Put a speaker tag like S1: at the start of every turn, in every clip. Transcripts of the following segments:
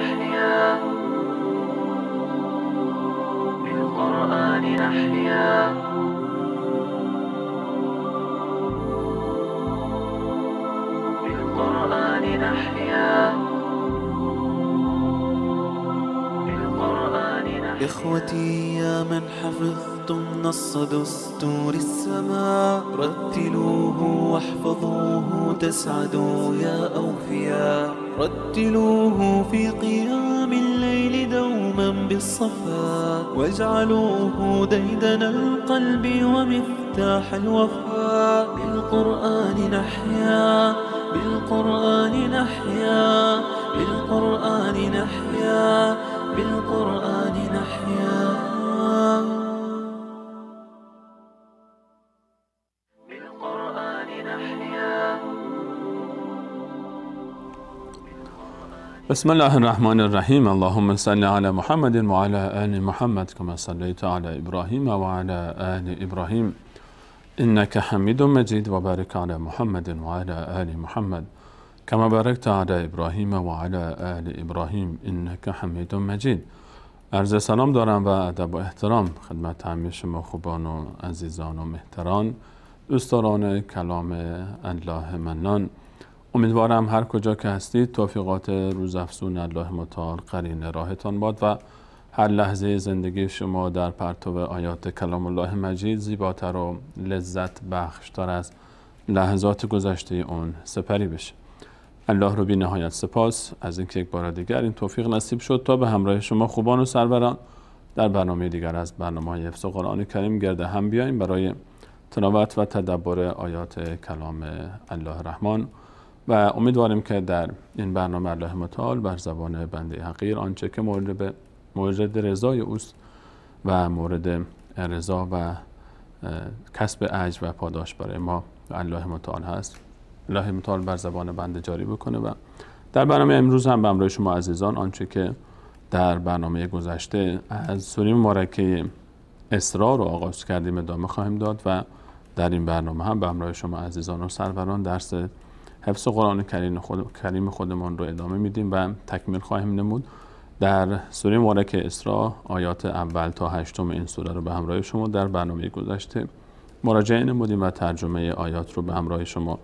S1: نحيا بالقرآن نحيا بالقرآن نحيا بالقرآن نحيا إخوتي يا من حفظتم نص دستور السماء رتلوه واحفظوه تسعدوا يا أوفياء رتلوه في قيام الليل دوما بالصفا واجعلوه ديدن القلب ومفتاح الوفا بالقرآن نحيا بالقرآن نحيا بالقرآن نحيا بالقرآن نحيا
S2: بسم الله الرحمن الرحيم اللهم صل على محمد وعلى آل محمد كما صليت على إبراهيم وعلى آل إبراهيم إنك حميد مجيد وبارك على محمد وعلى آل محمد كما باركت على إبراهيم وعلى آل إبراهيم إنك حميد مجيد أرز سلام دارم و ادب و احترام خدمت همه شما خوبان و عزیزان و مهتران دوستداران کلام الله منان امیدوارم هر کجا که هستید توفیقات روزافزون الله متعال قرین راهتان باد و هر لحظه زندگی شما در پرتو آیات کلام الله مجید زیباتر و لذت بخشتر از لحظات گذشته اون سپری بشه الله رو بی نهایت سپاس از اینکه یک بار دیگر این توفیق نصیب شد تا به همراه شما خوبان و سروران در برنامه دیگر از برنامه های حفظ قرآن کریم گرده هم بیاییم برای تناوت و تدبر آیات کلام الله رحمان و امیدواریم که در این برنامه الله متعال بر زبان بنده حقیر آنچه که مورد, مورد رضای اوست و مورد رضا و کسب اجر و پاداش برای ما الله متعال هست الله متعال بر زبان بنده جاری بکنه و در برنامه امروز هم به همراه شما عزیزان آنچه که در برنامه گذشته از سوره مبارکه اصرار رو آغاز کردیم ادامه خواهیم داد و در این برنامه هم به همراه شما عزیزان و سروران درس حفظ قرآن کریم خودمان رو ادامه میدیم و تکمیل خواهیم نمود در سوره مبارک اسراء آیات اول تا هشتم این سوره رو به همراه شما در برنامه گذشته مراجعه نمودیم و ترجمه آیات رو به همراه شما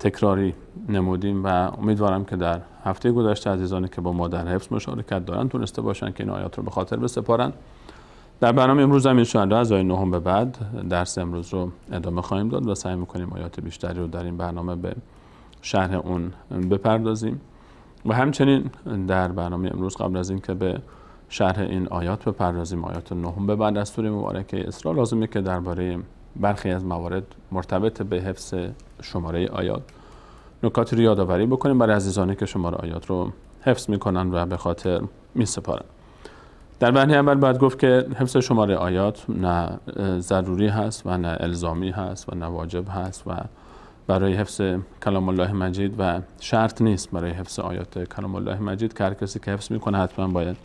S2: تکراری نمودیم و امیدوارم که در هفته گذشته عزیزانی که با ما در حفظ مشارکت دارن تونسته باشن که این آیات رو به خاطر بسپارن در برنامه امروز هم انشاءالله از آیه نهم به بعد درس امروز رو ادامه خواهیم داد و سعی میکنیم آیات بیشتری رو در این برنامه به شرح اون بپردازیم و همچنین در برنامه امروز قبل از اینکه به شرح این آیات بپردازیم آیات نهم به بعد دستور مبارکه اسرا لازمه که درباره برخی از موارد مرتبط به حفظ شماره آیات نکاتی رو یادآوری بکنیم برای عزیزانی که شماره آیات رو حفظ میکنن و به خاطر میسپارن در بحنی اول باید گفت که حفظ شماره آیات نه ضروری هست و نه الزامی هست و نه واجب هست و برای حفظ کلام الله مجید و شرط نیست برای حفظ آیات کلام الله مجید که هر کسی که حفظ میکنه حتما باید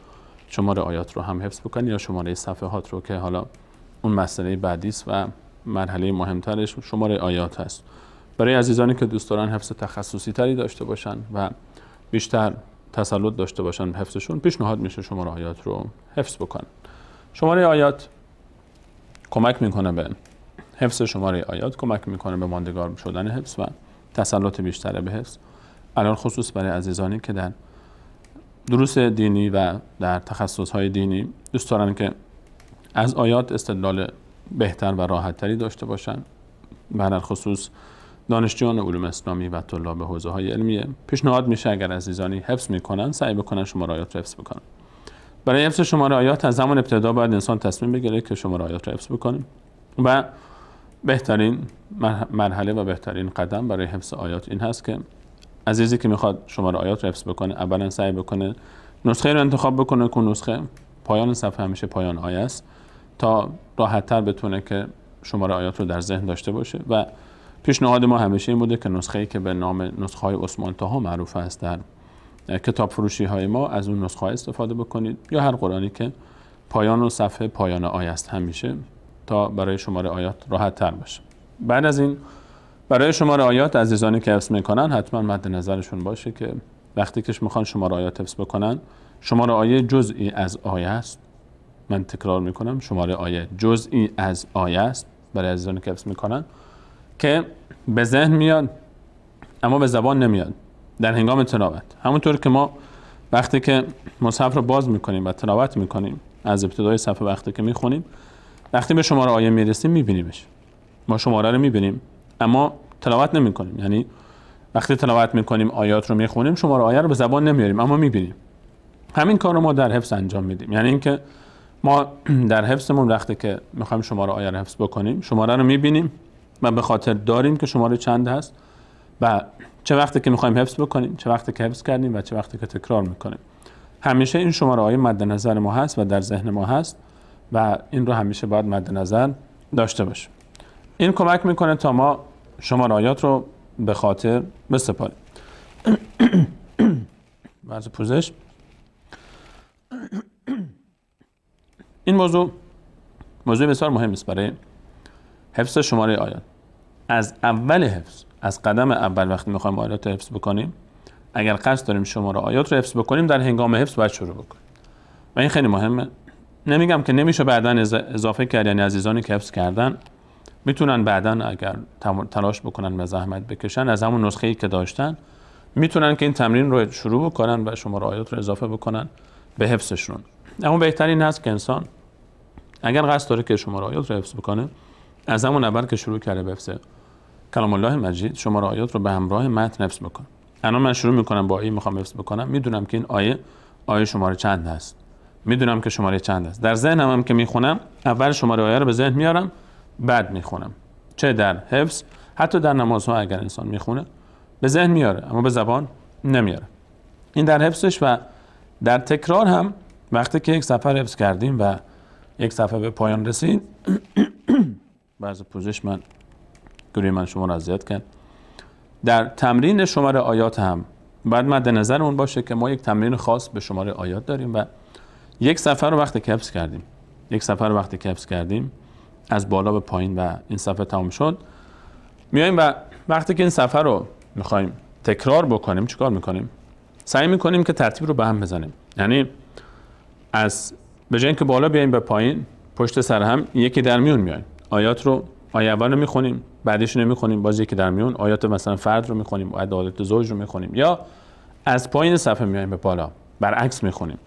S2: شماره آیات رو هم حفظ بکنه یا شماره صفحات رو که حالا اون مسئله بعدی است و مرحله مهمترش شماره آیات هست برای عزیزانی که دوست دارن حفظ تخصصی تری داشته باشن و بیشتر تسلط داشته باشن حفظشون پیشنهاد میشه شماره آیات رو حفظ بکنن شماره آیات کمک میکنه به حفظ شماره آیات کمک میکنه به ماندگار شدن حفظ و تسلط بیشتر به حفظ الان خصوص برای عزیزانی که در دروس دینی و در تخصصهای دینی دوست دارن که از آیات استدلال بهتر و تری داشته باشن برای خصوص دانشجویان علوم اسلامی و طلاب حوزه های علمیه پیشنهاد میشه اگر عزیزانی حفظ میکنن سعی بکنن شما آیات حفظ بکنن برای حفظ شماره آیات از زمان ابتدا باید انسان تصمیم بگیره که شما آیات رو حفظ و بهترین مرحله و بهترین قدم برای حفظ آیات این هست که عزیزی که میخواد شماره آیات رو حفظ بکنه اولا سعی بکنه نسخه رو انتخاب بکنه که نسخه پایان صفحه همیشه پایان آیه است تا راحتتر بتونه که شماره آیات رو در ذهن داشته باشه و پیشنهاد ما همیشه این بوده که نسخه ای که به نام نسخه های عثمان تاها معروف است در کتاب فروشی های ما از اون نسخه استفاده بکنید یا هر قرآنی که پایان و صفحه پایان آیه است همیشه تا برای شماره آیات راحت تر باشه بعد از این برای شماره آیات عزیزانی که حفظ میکنن حتما مد نظرشون باشه که وقتی کهش میخوان شماره آیات حفظ بکنن شماره آیه جزئی از آیه است من تکرار میکنم شماره آیه جزئی از آیه است برای عزیزانی که حفظ میکنن که به ذهن میاد اما به زبان نمیاد در هنگام تلاوت همونطور که ما وقتی که مصحف رو باز میکنیم و تلاوت میکنیم از ابتدای صفحه وقتی که میخونیم وقتی به شماره آیه میرسیم میبینیمش ما شماره رو میبینیم اما تلاوت نمی‌کنیم یعنی وقتی تلاوت میکنیم آیات رو میخونیم شماره آیه رو به زبان نمیاریم اما میبینیم همین کار رو ما در حفظ انجام میدیم یعنی اینکه ما در حفظمون وقتی که میخوایم شماره آیه رو حفظ بکنیم شماره رو میبینیم و به خاطر داریم که شماره چند هست و چه وقتی که میخوایم حفظ بکنیم چه وقتی که حفظ کردیم و چه وقتی که تکرار میکنیم همیشه این شماره آیه مد نظر ما هست و در ذهن ما هست و این رو همیشه باید مد نظر داشته باشیم این کمک میکنه تا ما شماره آیات رو به خاطر بسپاریم مرز پوزش این موضوع موضوع بسیار مهم است برای حفظ شماره آیات از اول حفظ از قدم اول وقتی میخوایم آیات رو حفظ بکنیم اگر قصد داریم شماره آیات رو حفظ بکنیم در هنگام حفظ باید شروع بکنیم و این خیلی مهمه نمیگم که نمیشه بعدا اضافه کرد یعنی عزیزانی که حفظ کردن میتونن بعدا اگر تلاش بکنن و زحمت بکشن از همون نسخه ای که داشتن میتونن که این تمرین رو شروع بکنن و شما آیات رو اضافه بکنن به حفظشون اما بهترین هست که انسان اگر قصد داره که شما آیات رو حفظ بکنه از همون اول که شروع کرده به حفظ کلام الله مجید شما آیات رو به همراه متن حفظ بکنه الان من شروع میکنم با آیه میخوام حفظ بکنم میدونم که این آیه آیه شماره چند هست میدونم که شماره چند است در ذهن هم که میخونم اول شماره آیه رو به ذهن میارم بعد میخونم چه در حفظ حتی در نماز ها اگر انسان میخونه به ذهن میاره اما به زبان نمیاره این در حفظش و در تکرار هم وقتی که یک سفر حفظ کردیم و یک صفحه به پایان رسید بعض پوزش من گروه من شما را اذیت کرد در تمرین شماره آیات هم بعد مد نظر باشه که ما یک تمرین خاص به شماره آیات داریم و یک سفر رو وقت کپس کردیم یک سفر رو وقت کپس کردیم از بالا به پایین و این صفحه تمام شد میایم و وقتی که این سفر رو میخوایم تکرار بکنیم چیکار میکنیم سعی میکنیم که ترتیب رو به هم بزنیم یعنی از به جای اینکه بالا بیایم به پایین پشت سر هم یکی در میون میایم آیات رو آیه اول رو میخونیم بعدش رو نمیخونیم باز یکی در میون آیات مثلا فرد رو میخونیم عدالت زوج رو میخونیم یا از پایین صفحه میایم به بالا برعکس میخونیم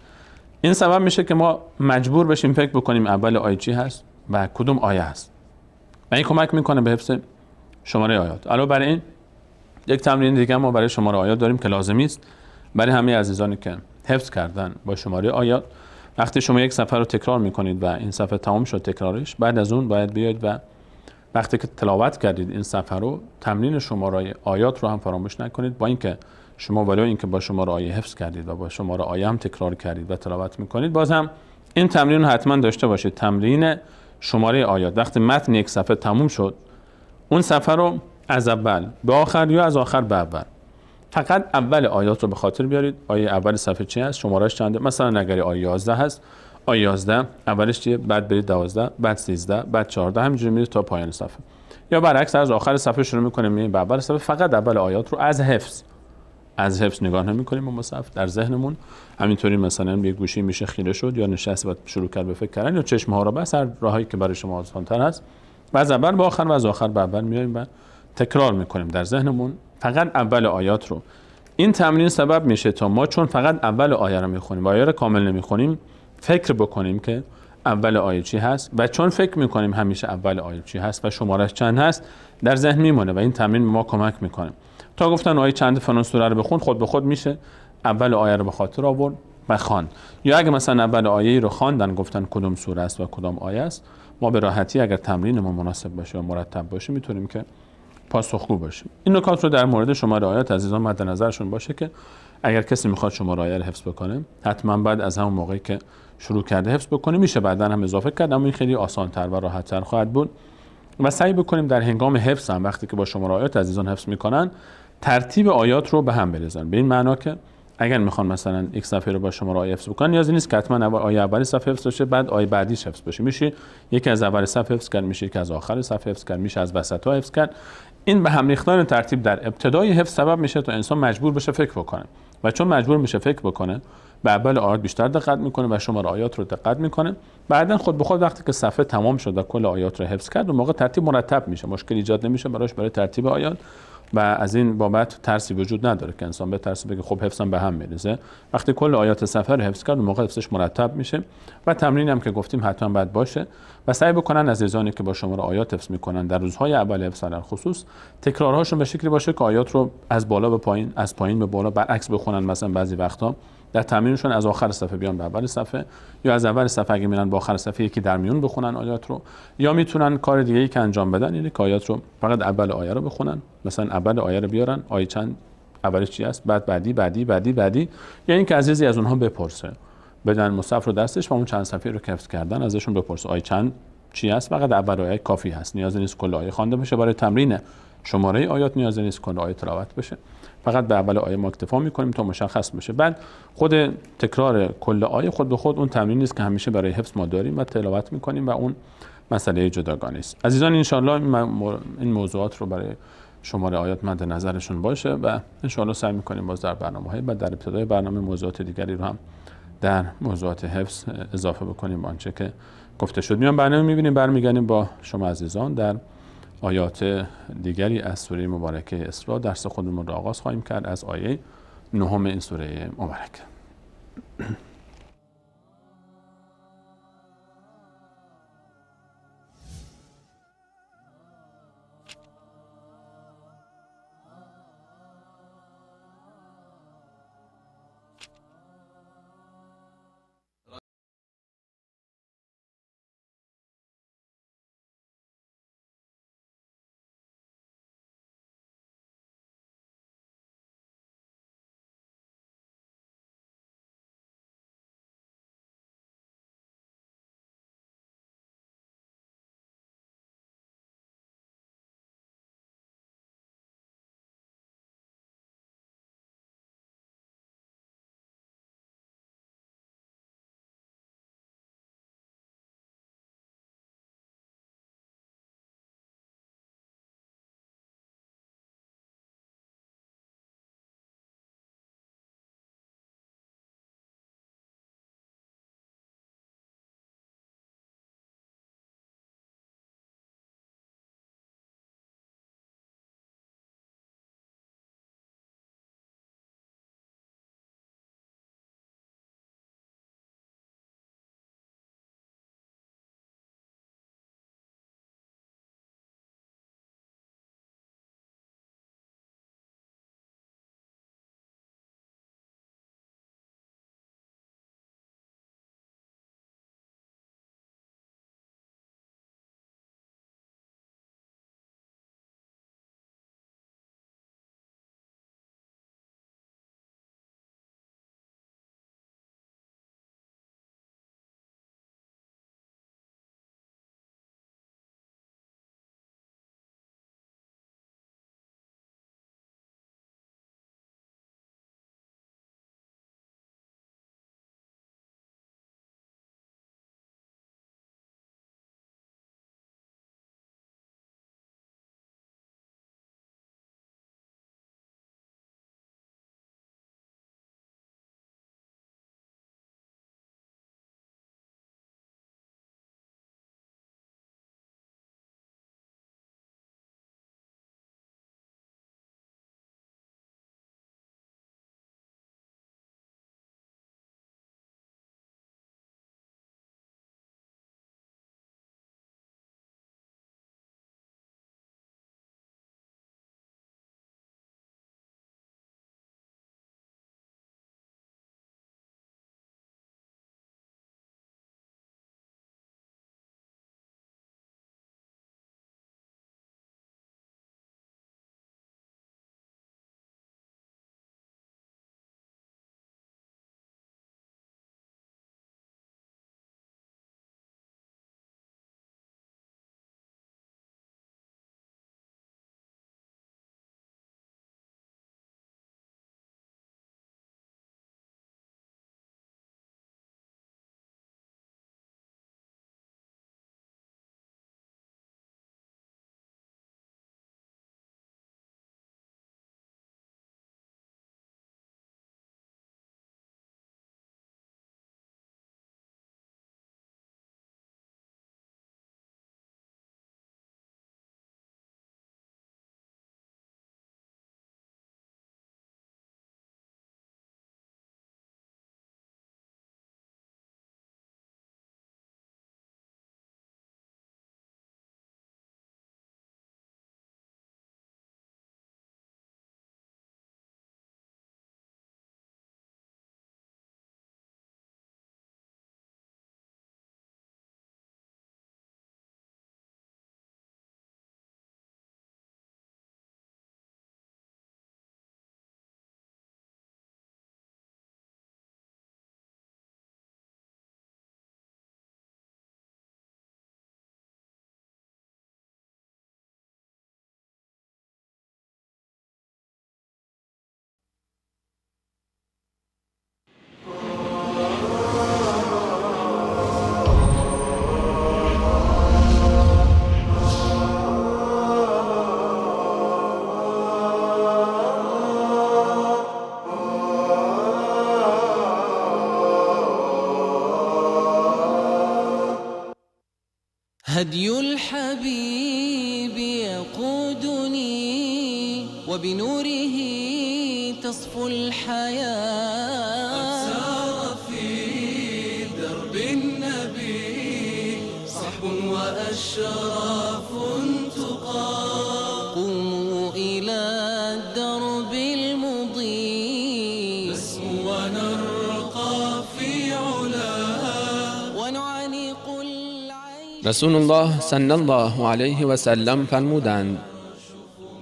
S2: این سبب میشه که ما مجبور بشیم فکر بکنیم اول آیه چی هست و کدوم آیه هست و این کمک میکنه به حفظ شماره آیات علاوه برای این یک تمرین دیگه ما برای شماره آیات داریم که لازمی است برای همه عزیزانی که حفظ کردن با شماره آیات وقتی شما یک سفر رو تکرار میکنید و این سفر تمام شد تکرارش بعد از اون باید بیاید و وقتی که تلاوت کردید این سفر رو تمرین شماره آیات رو هم فراموش نکنید با اینکه شما ولو اینکه با شما را آیه حفظ کردید و با شما را هم تکرار کردید و تلاوت میکنید باز هم این تمرین رو حتما داشته باشید تمرین شماره آیات وقتی متن یک صفحه تموم شد اون صفحه رو از اول به آخر یا از آخر به اول فقط اول آیات رو به خاطر بیارید آیه اول صفحه چی هست شمارش چنده مثلا اگر آیه 11 هست آیه 11 اولش چیه بعد برید 12 بعد 13 بعد 14 همینجوری میرید تا پایان صفحه یا برعکس از آخر صفحه شروع می‌کنیم به اول صفحه فقط اول آیات رو از حفظ از حفظ نگاه نمیکنیم و مصحف در ذهنمون همینطوری مثلا یه گوشی میشه خیره شد یا نشست و شروع کرد به فکر کردن یا چشم ها را بس هر راهی که برای شما تر هست و از اول به آخر و از آخر به اول میایم و تکرار میکنیم در ذهنمون فقط اول آیات رو این تمرین سبب میشه تا ما چون فقط اول آیه رو میخونیم و آیه رو کامل نمیخونیم فکر بکنیم که اول آیه چی هست و چون فکر میکنیم همیشه اول آیه چی هست و شمارش چند هست در ذهن میمونه و این تمرین ما کمک میکنه تا گفتن آیه چند فلان سوره رو بخون خود به خود میشه اول آیه رو به خاطر آورد و خان یا اگه مثلا اول آیه رو خواندن گفتن کدوم سوره است و کدام آیه است ما به راحتی اگر تمرین ما مناسب باشه و مرتب باشه میتونیم که پاسخگو باشیم این نکات رو در مورد شما رعایت عزیزان مد نظرشون باشه که اگر کسی میخواد شماره آیه حفظ بکنه حتما بعد از همون موقعی که شروع کرده حفظ بکنه میشه بعدا هم اضافه کرد اما این خیلی تر و تر خواهد بود و سعی بکنیم در هنگام حفظ هم وقتی که با شما رعایت عزیزان حفظ میکنن ترتیب آیات رو به هم بریزن به این معنا که اگر میخوان مثلا یک صفحه رو با شما رو حفظ بکنن نیازی نیست که حتما اول آیه اول صفحه حفظ بشه بعد آیه بعدی حفظ بشه میشه یکی از اول صفحه حفظ کرد میشه یکی از آخر صفحه حفظ کرد میشه از وسط ها حفظ کرد این به هم ریختن ترتیب در ابتدای حفظ سبب میشه تا انسان مجبور بشه فکر بکنه و چون مجبور میشه فکر بکنه به اول آیات بیشتر دقت میکنه و شماره آیات رو دقت میکنه بعدا خود به خود وقتی که صفحه تمام شد و کل آیات رو حفظ کرد اون موقع ترتیب مرتب میشه مشکل ایجاد نمیشه براش برای ترتیب آیات و از این بابت ترسی وجود نداره که انسان به ترسی بگه خب حفظم به هم میریزه وقتی کل آیات سفر حفظ کرد موقع حفظش مرتب میشه و تمرین هم که گفتیم حتما باید باشه و سعی بکنن عزیزانی که با شما رو آیات حفظ میکنن در روزهای اول حفظ خصوص تکرارهاشون به شکلی باشه که آیات رو از بالا به پایین از پایین به بالا برعکس بخونن مثلا بعضی وقتا در تمرینشون از آخر صفحه بیان به اول صفحه یا از اول صفحه اگه میرن به آخر صفحه یکی در میون بخونن آیات رو یا میتونن کار دیگه ای که انجام بدن اینه یعنی که آیات رو فقط اول آیه رو بخونن مثلا اول آیه رو بیارن آیه چند اولش چی است بعد بعدی بعدی بعدی بعدی یا یعنی اینکه عزیزی از اونها بپرسه بدن مصحف رو دستش و اون چند صفحه رو کفت کردن ازشون بپرسه آیه چند چی است فقط اول آیه کافی هست نیازی نیست کل آیه خوانده بشه برای تمرین شماره آیات نیازی نیست کل آیه تلاوت بشه فقط به اول آیه ما اکتفا میکنیم تا مشخص بشه بعد خود تکرار کل آیه خود به خود اون تمرین نیست که همیشه برای حفظ ما داریم و تلاوت میکنیم و اون مسئله جداگانه است عزیزان انشالله این موضوعات رو برای شماره آیات مد نظرشون باشه و انشالله سعی میکنیم باز در برنامه های در ابتدای برنامه موضوعات دیگری رو هم در موضوعات حفظ اضافه بکنیم آنچه که گفته شد میان برنامه میبینیم برمیگردیم با شما عزیزان در آیات دیگری از سوره مبارکه اسراء درس خودمون را آغاز خواهیم کرد از آیه نهم این سوره مبارکه.
S3: وبنوره تصفو الحياة قد سار في درب النبي صحب وأشراف تقى قوموا إلى الدرب المضيء نسمو ونرقى في علا ونعانق
S2: العيش رسول الله صلى الله عليه وسلم فالمدان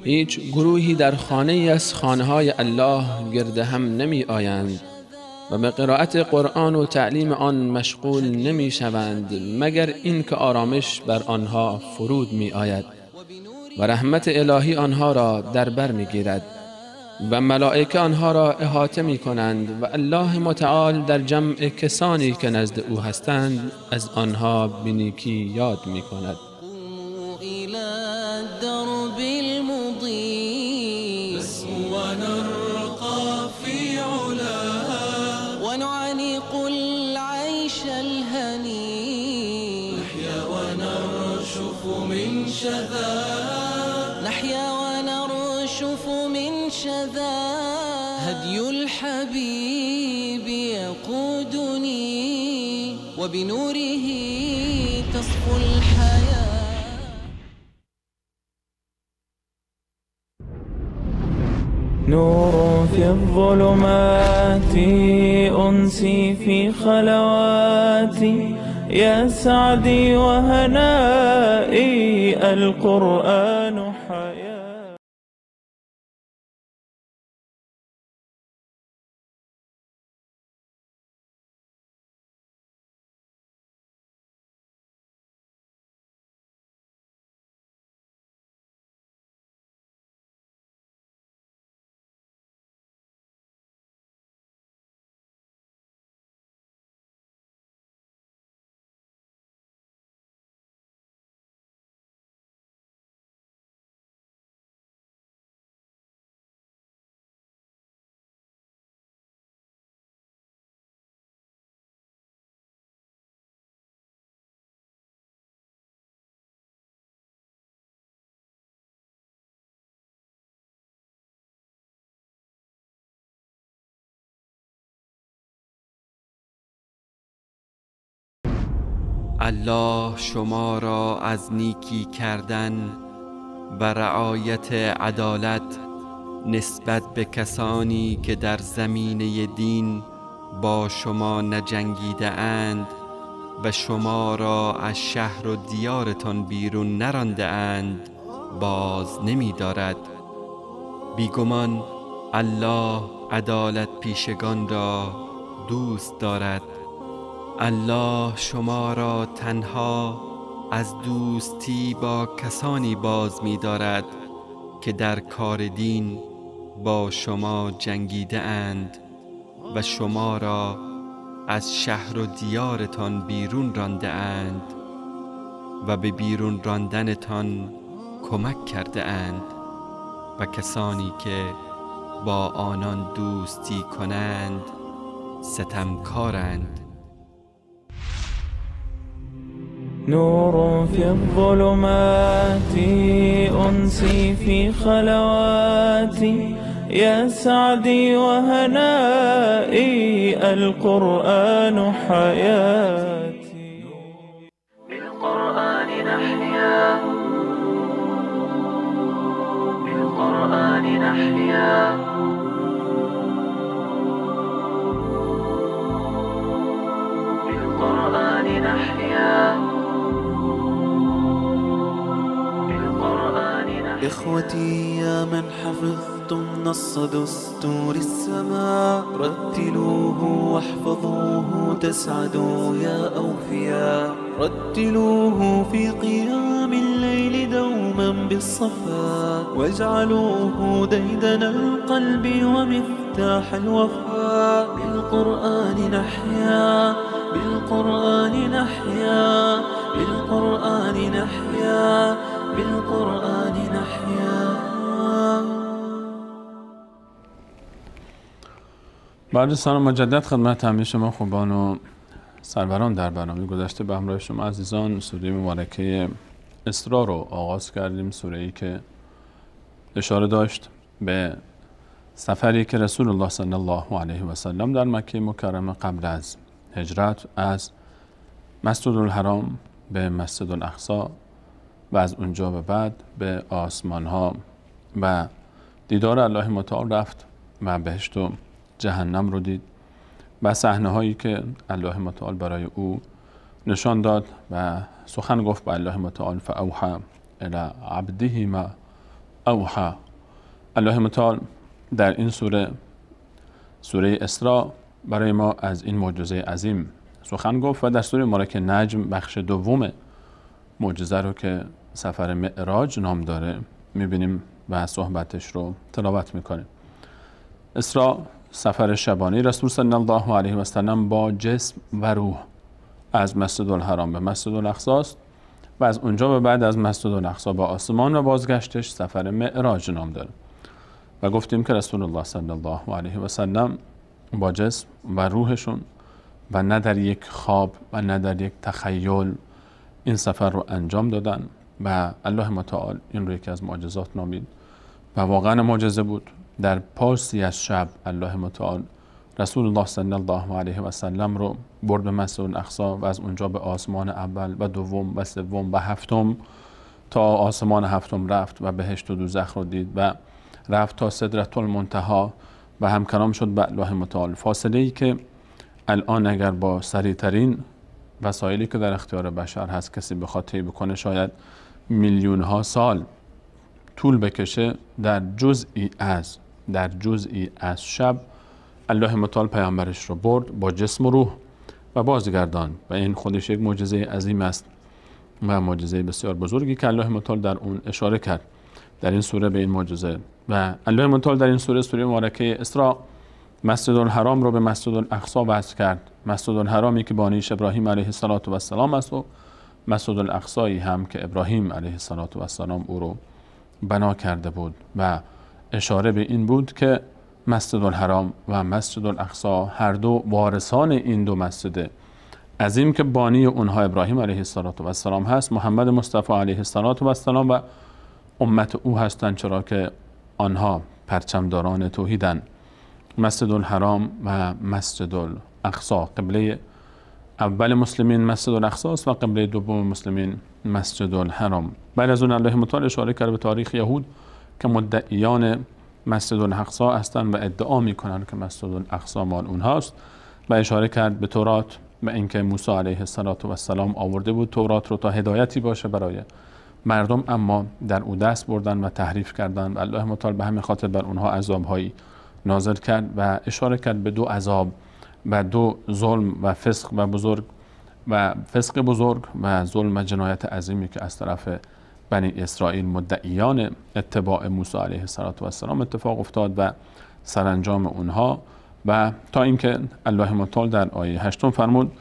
S2: هیچ گروهی در خانه از خانه الله گرد هم نمی آیند و به قرائت قرآن و تعلیم آن مشغول نمی شوند مگر اینکه آرامش بر آنها فرود می آید و رحمت الهی آنها را در بر می گیرد و ملائکه آنها را احاطه می کنند و الله متعال در جمع کسانی که نزد او هستند از آنها بینیکی یاد می کند
S3: شذا نحيا ونرشف من شذا هدي الحبيب يقودني وبنوره تصفو الحياه
S1: نور في الظلمات أنسي في خلواتي يا سعدي وهنائي القرآن
S3: الله
S1: شما را از نیکی کردن و رعایت عدالت نسبت به کسانی که در زمینه دین با شما نجنگیده اند و شما را از شهر و دیارتان بیرون نرانده اند باز نمی دارد بیگمان الله عدالت پیشگان را دوست دارد الله شما را تنها از دوستی با کسانی باز می دارد که در کار دین با شما جنگیده اند و شما را از شهر و دیارتان بیرون رانده اند و به بیرون راندنتان کمک کرده اند و کسانی که با آنان دوستی کنند ستمکارند نور في الظلمات أنسي في خلواتي يا سعدي وهنائي القرآن حياتي بالقرآن نحيا بالقرآن نحيا بالقرآن نحيا إخوتي يا من حفظتم نص دستور السماء رتلوه واحفظوه تسعدوا يا أوفياء رتلوه في قيام الليل دوما بالصفا واجعلوه ديدن القلب ومفتاح الوفاء بالقرآن نحيا بالقرآن نحيا بالقرآن نحيا بالقرآن نحيا
S2: بعد بله سلام مجدد خدمت همه شما خوبان و سروران در برنامه گذشته به همراه شما عزیزان سوره مبارکه اسرا رو آغاز کردیم سوره ای که اشاره داشت به سفری که رسول الله صلی الله علیه و سلم در مکه مکرمه قبل از هجرت از مسجد الحرام به مسجد الاقصا و از اونجا به بعد به آسمان ها و دیدار الله متعال رفت و بهشت و جهنم رو دید و صحنه هایی که الله متعال برای او نشان داد و سخن گفت به الله متعال فاوحا الى عبده ما اوحا الله متعال در این سوره سوره اسراء برای ما از این معجزه عظیم سخن گفت و در سوره مارک نجم بخش دوم معجزه رو که سفر معراج نام داره میبینیم و صحبتش رو تلاوت میکنیم اسرا سفر شبانی رسول صلی الله علیه و سلم با جسم و روح از مسجد الحرام به مسجد است و از اونجا به بعد از مسجد الاخصا به آسمان و بازگشتش سفر معراج نام داره و گفتیم که رسول الله صلی الله علیه و سلم با جسم و روحشون و نه در یک خواب و نه در یک تخیل این سفر رو انجام دادن و الله متعال این رو یکی از معجزات نامید و واقعا معجزه بود در پاسی از شب الله متعال رسول الله صلی الله علیه و سلم رو برد به مسجد الاقصا و از اونجا به آسمان اول و دوم و سوم و هفتم تا آسمان هفتم رفت و بهشت و دوزخ رو دید و رفت تا صدرت المنتها و کلام شد به الله متعال فاصله ای که الان اگر با سریع ترین وسایلی که در اختیار بشر هست کسی بخواد طی بکنه شاید میلیون ها سال طول بکشه در جزئی از در جزئی از شب الله متعال پیامبرش رو برد با جسم و روح و بازگردان و این خودش یک معجزه عظیم است و معجزه بسیار بزرگی که الله متعال در اون اشاره کرد در این سوره به این معجزه و الله متعال در این سوره سوره مبارکه اسراء مسجد الحرام رو به مسجد الاقصا وصل کرد مسجد الحرامی که بانیش ابراهیم علیه السلام است و مسجد الاقصایی هم که ابراهیم علیه السلام او رو بنا کرده بود و اشاره به این بود که مسجد الحرام و مسجد الاقصا هر دو وارثان این دو مسجد عظیم که بانی اونها ابراهیم علیه السلام هست محمد مصطفی علیه السلام و امت او هستند چرا که آنها پرچمداران توحیدن مسجد الحرام و مسجد الاقصا قبله اول مسلمین مسجد الاقصا و قبله دوم مسلمین مسجد الحرام بعد از اون الله متعال اشاره کرد به تاریخ یهود که مدعیان مسجد الاقصا هستند و ادعا میکنند که مسجد الاقصا مال اونهاست و اشاره کرد به تورات و اینکه موسی علیه السلام آورده بود تورات رو تا هدایتی باشه برای مردم اما در او دست بردن و تحریف کردن و الله متعال به همین خاطر بر اونها هایی نازل کرد و اشاره کرد به دو عذاب و دو ظلم و فسق و بزرگ و فسق بزرگ و ظلم و جنایت عظیمی که از طرف بنی اسرائیل مدعیان اتباع موسی علیه السلام اتفاق افتاد و سرانجام اونها و تا اینکه الله متعال در آیه هشتم فرمود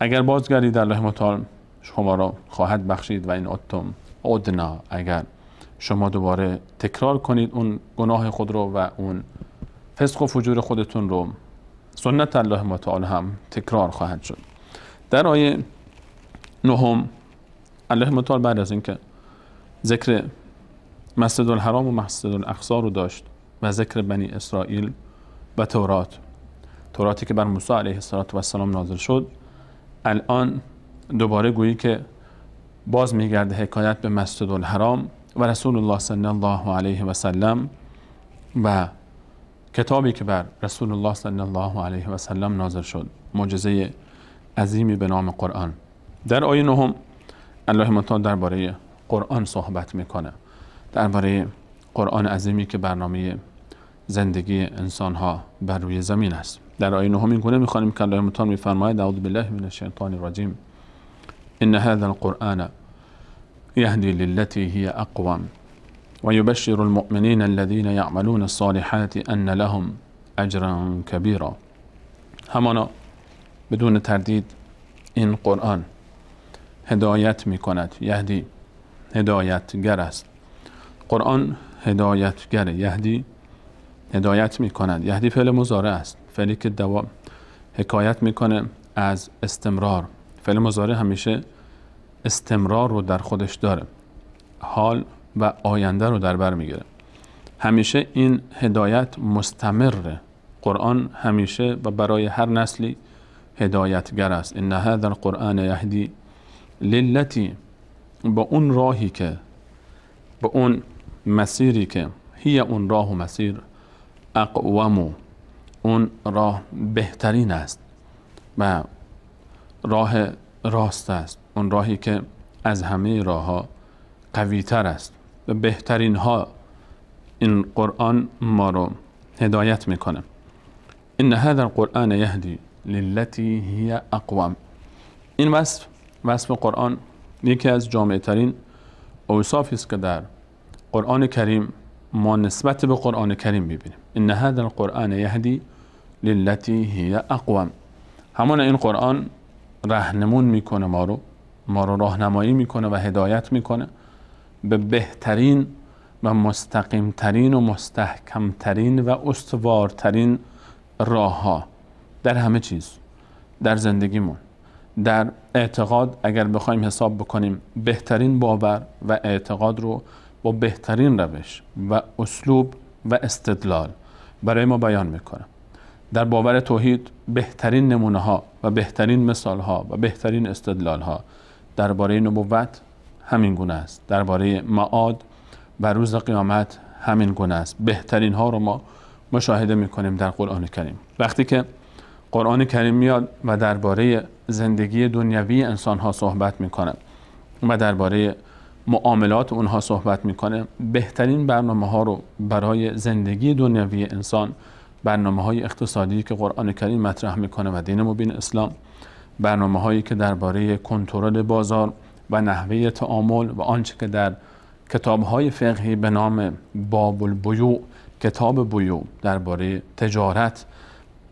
S2: اگر بازگردید الله متعال شما را خواهد بخشید و این اتم ادنا اگر شما دوباره تکرار کنید اون گناه خود رو و اون فسق و فجور خودتون رو سنت الله متعال هم تکرار خواهد شد در آیه نهم الله متعال بعد از اینکه ذکر مسجد الحرام و مسجد الاقصا رو داشت و ذکر بنی اسرائیل و تورات توراتی که بر موسی علیه السلام نازل شد الان دوباره گویی که باز میگرده حکایت به مسجد الحرام و رسول الله صلی الله علیه و سلم و کتابی که بر رسول الله صلی الله علیه و سلم نازل شد معجزه عظیمی به نام قرآن در آیه نهم الله متعال درباره قرآن صحبت میکنه درباره قرآن عظیمی که برنامه زندگی انسان ها بر روی زمین است در آیه نهم این گونه میخوانیم که الله متعال میفرماید اعوذ بالله من الشیطان الرجیم ان هذا القرآن یهدی للتی هی اقوام ويبشر المؤمنين الذين يعملون الصالحات ان لهم اجرا كبيرا همانا بدون تردید این قرآن هدایت می کند یهدی هدایتگر است قرآن هدایتگر یهدی هدایت می کند یهدی فعل مزاره است فعلی که دوام حکایت میکنه از استمرار فعل مزاره همیشه استمرار رو در خودش داره حال و آینده رو در بر میگیره همیشه این هدایت مستمره قرآن همیشه و برای هر نسلی هدایتگر است ان در قرآن یهدی للتی با اون راهی که با اون مسیری که هی اون راه و مسیر اقوامو اون راه بهترین است و راه راست است اون راهی که از همه راه ها قوی تر است و بهترین ها این قرآن ما رو هدایت میکنه این هذا القرآن یهدی للتی هی اقوام این وصف وصف قرآن یکی از جامعه ترین اوصافی است که در قرآن کریم ما نسبت به قرآن کریم ببینیم این هذا القرآن یهدی للتی هی اقوام همان این قرآن رهنمون میکنه ما رو ما رو راهنمایی میکنه و هدایت میکنه به بهترین و مستقیمترین و مستحکمترین و استوارترین راه در همه چیز در زندگیمون در اعتقاد اگر بخوایم حساب بکنیم بهترین باور و اعتقاد رو با بهترین روش و اسلوب و استدلال برای ما بیان میکنم در باور توحید بهترین نمونه ها و بهترین مثال ها و بهترین استدلال ها درباره نبوت همین گونه است درباره معاد و روز قیامت همین گونه است بهترین ها رو ما مشاهده میکنیم در قرآن کریم وقتی که قرآن کریم میاد و درباره زندگی دنیوی انسان ها صحبت میکنه و درباره معاملات اونها صحبت میکنه بهترین برنامه ها رو برای زندگی دنیوی انسان برنامه های اقتصادی که قرآن کریم مطرح میکنه و دین مبین اسلام برنامه هایی که درباره کنترل بازار و نحوه تعامل و آنچه که در کتاب های فقهی به نام باب البیوع کتاب بیوع درباره تجارت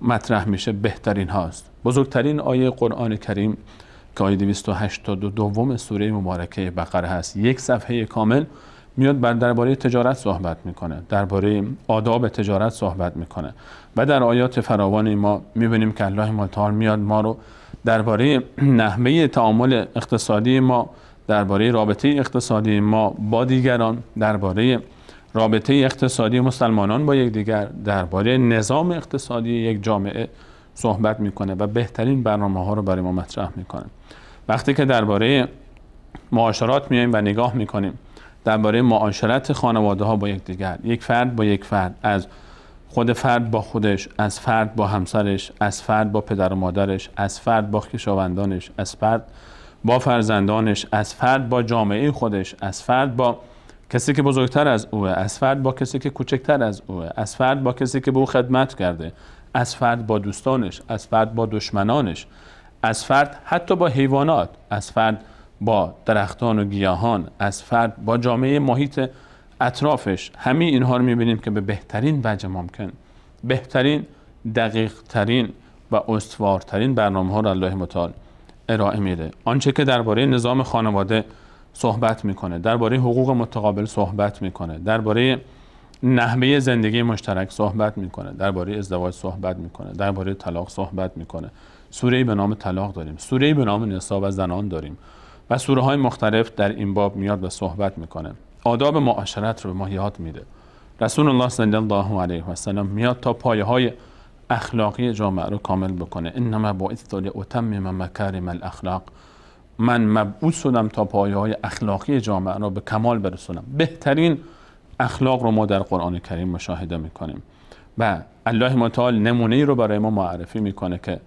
S2: مطرح میشه بهترین هاست بزرگترین آیه قرآن کریم که آیه 282 سوره مبارکه بقره هست یک صفحه کامل میاد بر درباره تجارت صحبت میکنه درباره آداب تجارت صحبت میکنه و در آیات فراوان ما میبینیم که الله متعال میاد ما رو درباره نحوه تعامل اقتصادی ما درباره رابطه اقتصادی ما با دیگران درباره رابطه اقتصادی مسلمانان با یکدیگر درباره نظام اقتصادی یک جامعه صحبت میکنه و بهترین برنامه ها رو برای ما مطرح میکنه وقتی که درباره معاشرات میایم و نگاه میکنیم درباره معاشرت خانواده ها با یکدیگر یک فرد با یک فرد از خود فرد با خودش از فرد با همسرش از فرد با پدر و مادرش از فرد با کشاوندانش از فرد با فرزندانش از فرد با جامعه خودش از فرد با کسی که بزرگتر از اوه از فرد با کسی که کوچکتر از اوه از فرد با کسی که به او خدمت کرده از فرد با دوستانش از فرد با دشمنانش از فرد حتی با حیوانات از فرد با درختان و گیاهان از فرد با جامعه محیط اطرافش همه اینها رو میبینیم که به بهترین وجه ممکن بهترین دقیق ترین و استوارترین برنامه ها را الله متعال ارائه میده آنچه که درباره نظام خانواده صحبت میکنه درباره حقوق متقابل صحبت میکنه درباره نحوه زندگی مشترک صحبت میکنه درباره ازدواج صحبت میکنه درباره طلاق صحبت میکنه سوره به نام طلاق داریم سوره به نام نساب و زنان داریم و سوره های مختلف در این باب میاد و صحبت میکنه آداب معاشرت رو به ما یاد میده رسول الله صلی الله علیه و سلم میاد تا پایه های اخلاقی جامعه رو کامل بکنه انما باعث اتمم مکارم الاخلاق من مبعوث شدم تا پایه های اخلاقی جامعه رو به کمال برسونم بهترین اخلاق رو ما در قرآن کریم مشاهده میکنیم و الله متعال نمونه رو برای ما معرفی میکنه که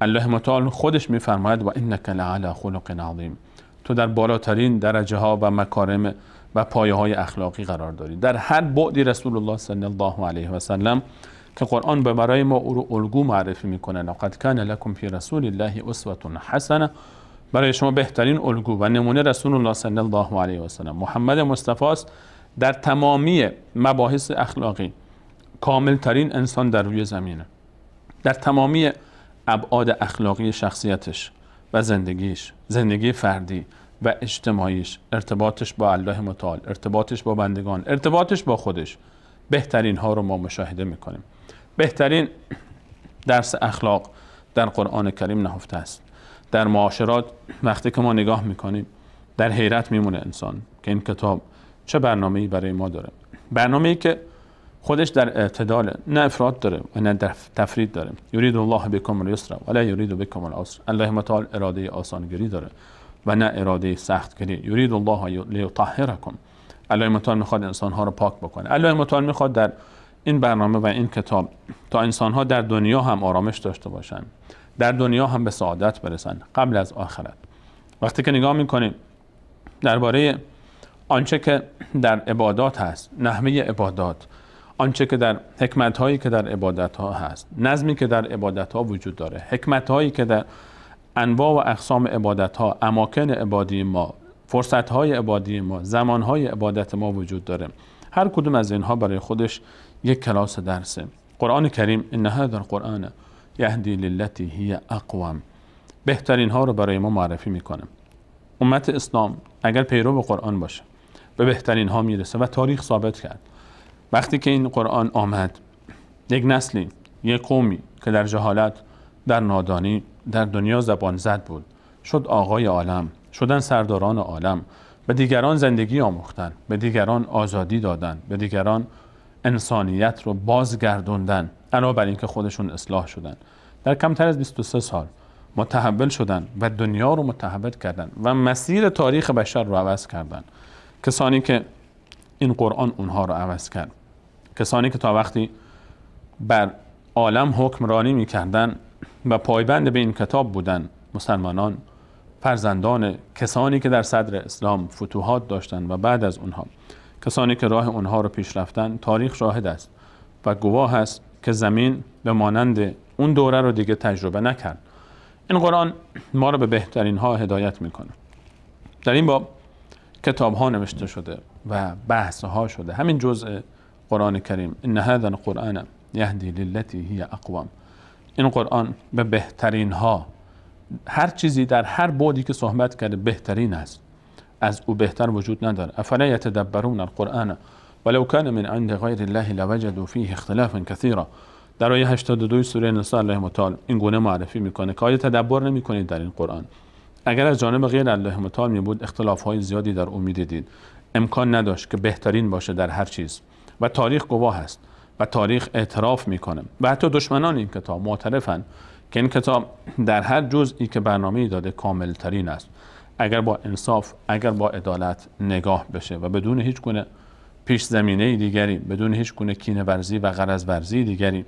S2: الله متعال خودش میفرماید و انک لعلی خلق عظیم تو در بالاترین درجه ها و مکارم و پایه های اخلاقی قرار دارید در هر بعدی رسول الله صلی الله علیه و سلم که قرآن به برای ما او رو الگو معرفی میکنه لقد کان لکم فی رسول الله اسوه حسنه برای شما بهترین الگو و نمونه رسول الله صلی الله علیه و سلم محمد مصطفی است در تمامی مباحث اخلاقی کامل ترین انسان در روی زمینه در تمامی ابعاد اخلاقی شخصیتش و زندگیش زندگی فردی و اجتماعیش ارتباطش با الله متعال ارتباطش با بندگان ارتباطش با خودش بهترین ها رو ما مشاهده میکنیم بهترین درس اخلاق در قرآن کریم نهفته است در معاشرات وقتی که ما نگاه میکنیم در حیرت میمونه انسان که این کتاب چه برنامه‌ای برای ما داره ای که خودش در اعتدال نه افراد داره و نه تفرید داره یرید الله بکم الیسر ولا یرید بکم العسر الله متعال اراده آسانگری داره و نه اراده سختگیری یرید الله لیطهرکم الله متعال میخواد انسان ها رو پاک بکنه الله متعال میخواد در این برنامه و این کتاب تا انسان ها در دنیا هم آرامش داشته باشند در دنیا هم به سعادت برسن قبل از آخرت وقتی که نگاه میکنیم درباره آنچه که در عبادات هست نحوه عبادات آنچه که در حکمت هایی که در عبادت ها هست نظمی که در عبادت ها وجود داره حکمت هایی که در انواع و اقسام عبادت ها اماکن عبادی ما فرصت های عبادی ما زمان های عبادت ما وجود داره هر کدوم از اینها برای خودش یک کلاس درسه قرآن کریم ان هذا القرآن یهدی للتی هی اقوام بهترین ها رو برای ما معرفی میکنه امت اسلام اگر پیرو به قرآن باشه به بهترین ها میرسه و تاریخ ثابت کرد وقتی که این قرآن آمد یک نسلی یک قومی که در جهالت در نادانی در دنیا زبان زد بود شد آقای عالم شدن سرداران عالم به دیگران زندگی آموختن به دیگران آزادی دادن به دیگران انسانیت رو بازگردوندن علاوه بر اینکه خودشون اصلاح شدن در کمتر از 23 سال متحول شدن و دنیا رو متحول کردن و مسیر تاریخ بشر رو عوض کردن کسانی که این قرآن اونها رو عوض کرد کسانی که تا وقتی بر عالم حکمرانی میکردن و پایبند به این کتاب بودن مسلمانان فرزندان کسانی که در صدر اسلام فتوحات داشتند و بعد از اونها کسانی که راه اونها رو پیش رفتن تاریخ شاهد است و گواه است که زمین به مانند اون دوره رو دیگه تجربه نکرد این قرآن ما رو به بهترین ها هدایت میکنه در این باب کتاب ها نوشته شده و بحث ها شده همین جزء قرآن کریم ان هذا القرآن یهدی للتی هی اقوام این قرآن به بهترین ها هر چیزی در هر بودی که صحبت کرده بهترین است از او بهتر وجود نداره افلا یتدبرون القرآن ولو کان من عند غیر الله لوجدوا فیه اختلافا کثیرا در آیه 82 سوره نساء الله متعال این گونه معرفی میکنه که آیا تدبر نمیکنید در این قرآن اگر از جانب غیر الله متعال می بود اختلاف های زیادی در او میدیدید امکان نداشت که بهترین باشه در هر چیز و تاریخ گواه است و تاریخ اعتراف میکنه و حتی دشمنان این کتاب معترفن که این کتاب در هر جزئی که برنامه داده کامل ترین است اگر با انصاف اگر با عدالت نگاه بشه و بدون هیچ گونه پیش زمینه دیگری بدون هیچ گونه کینه ورزی و غرض ورزی دیگری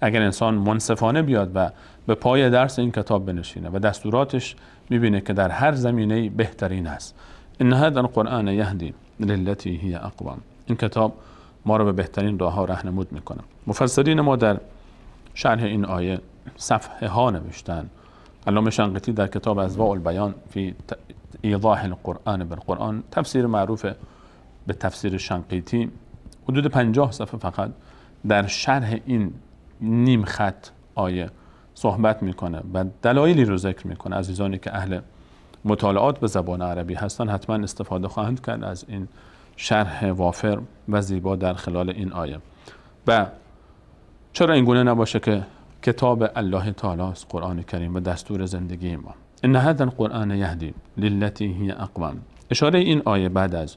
S2: اگر انسان منصفانه بیاد و به پای درس این کتاب بنشینه و دستوراتش میبینه که در هر زمینه بهترین است ان هذا القران یهدی للتی هی اقوام این کتاب ما را به بهترین راه ها رهنمود میکنه مفسرین ما در شرح این آیه صفحه ها نوشتن علامه شنقیطی در کتاب از البیان فی ایضاح القرآن بالقرآن تفسیر معروف به تفسیر شنقیتی حدود پنجاه صفحه فقط در شرح این نیم خط آیه صحبت میکنه و دلایلی رو ذکر میکنه عزیزانی که اهل مطالعات به زبان عربی هستن حتما استفاده خواهند کرد از این شرح وافر و زیبا در خلال این آیه و چرا این گونه نباشه که کتاب الله تعالی است قرآن کریم و دستور زندگی ما ان هذا القرآن یهدی للتی هی اقوام اشاره این آیه بعد از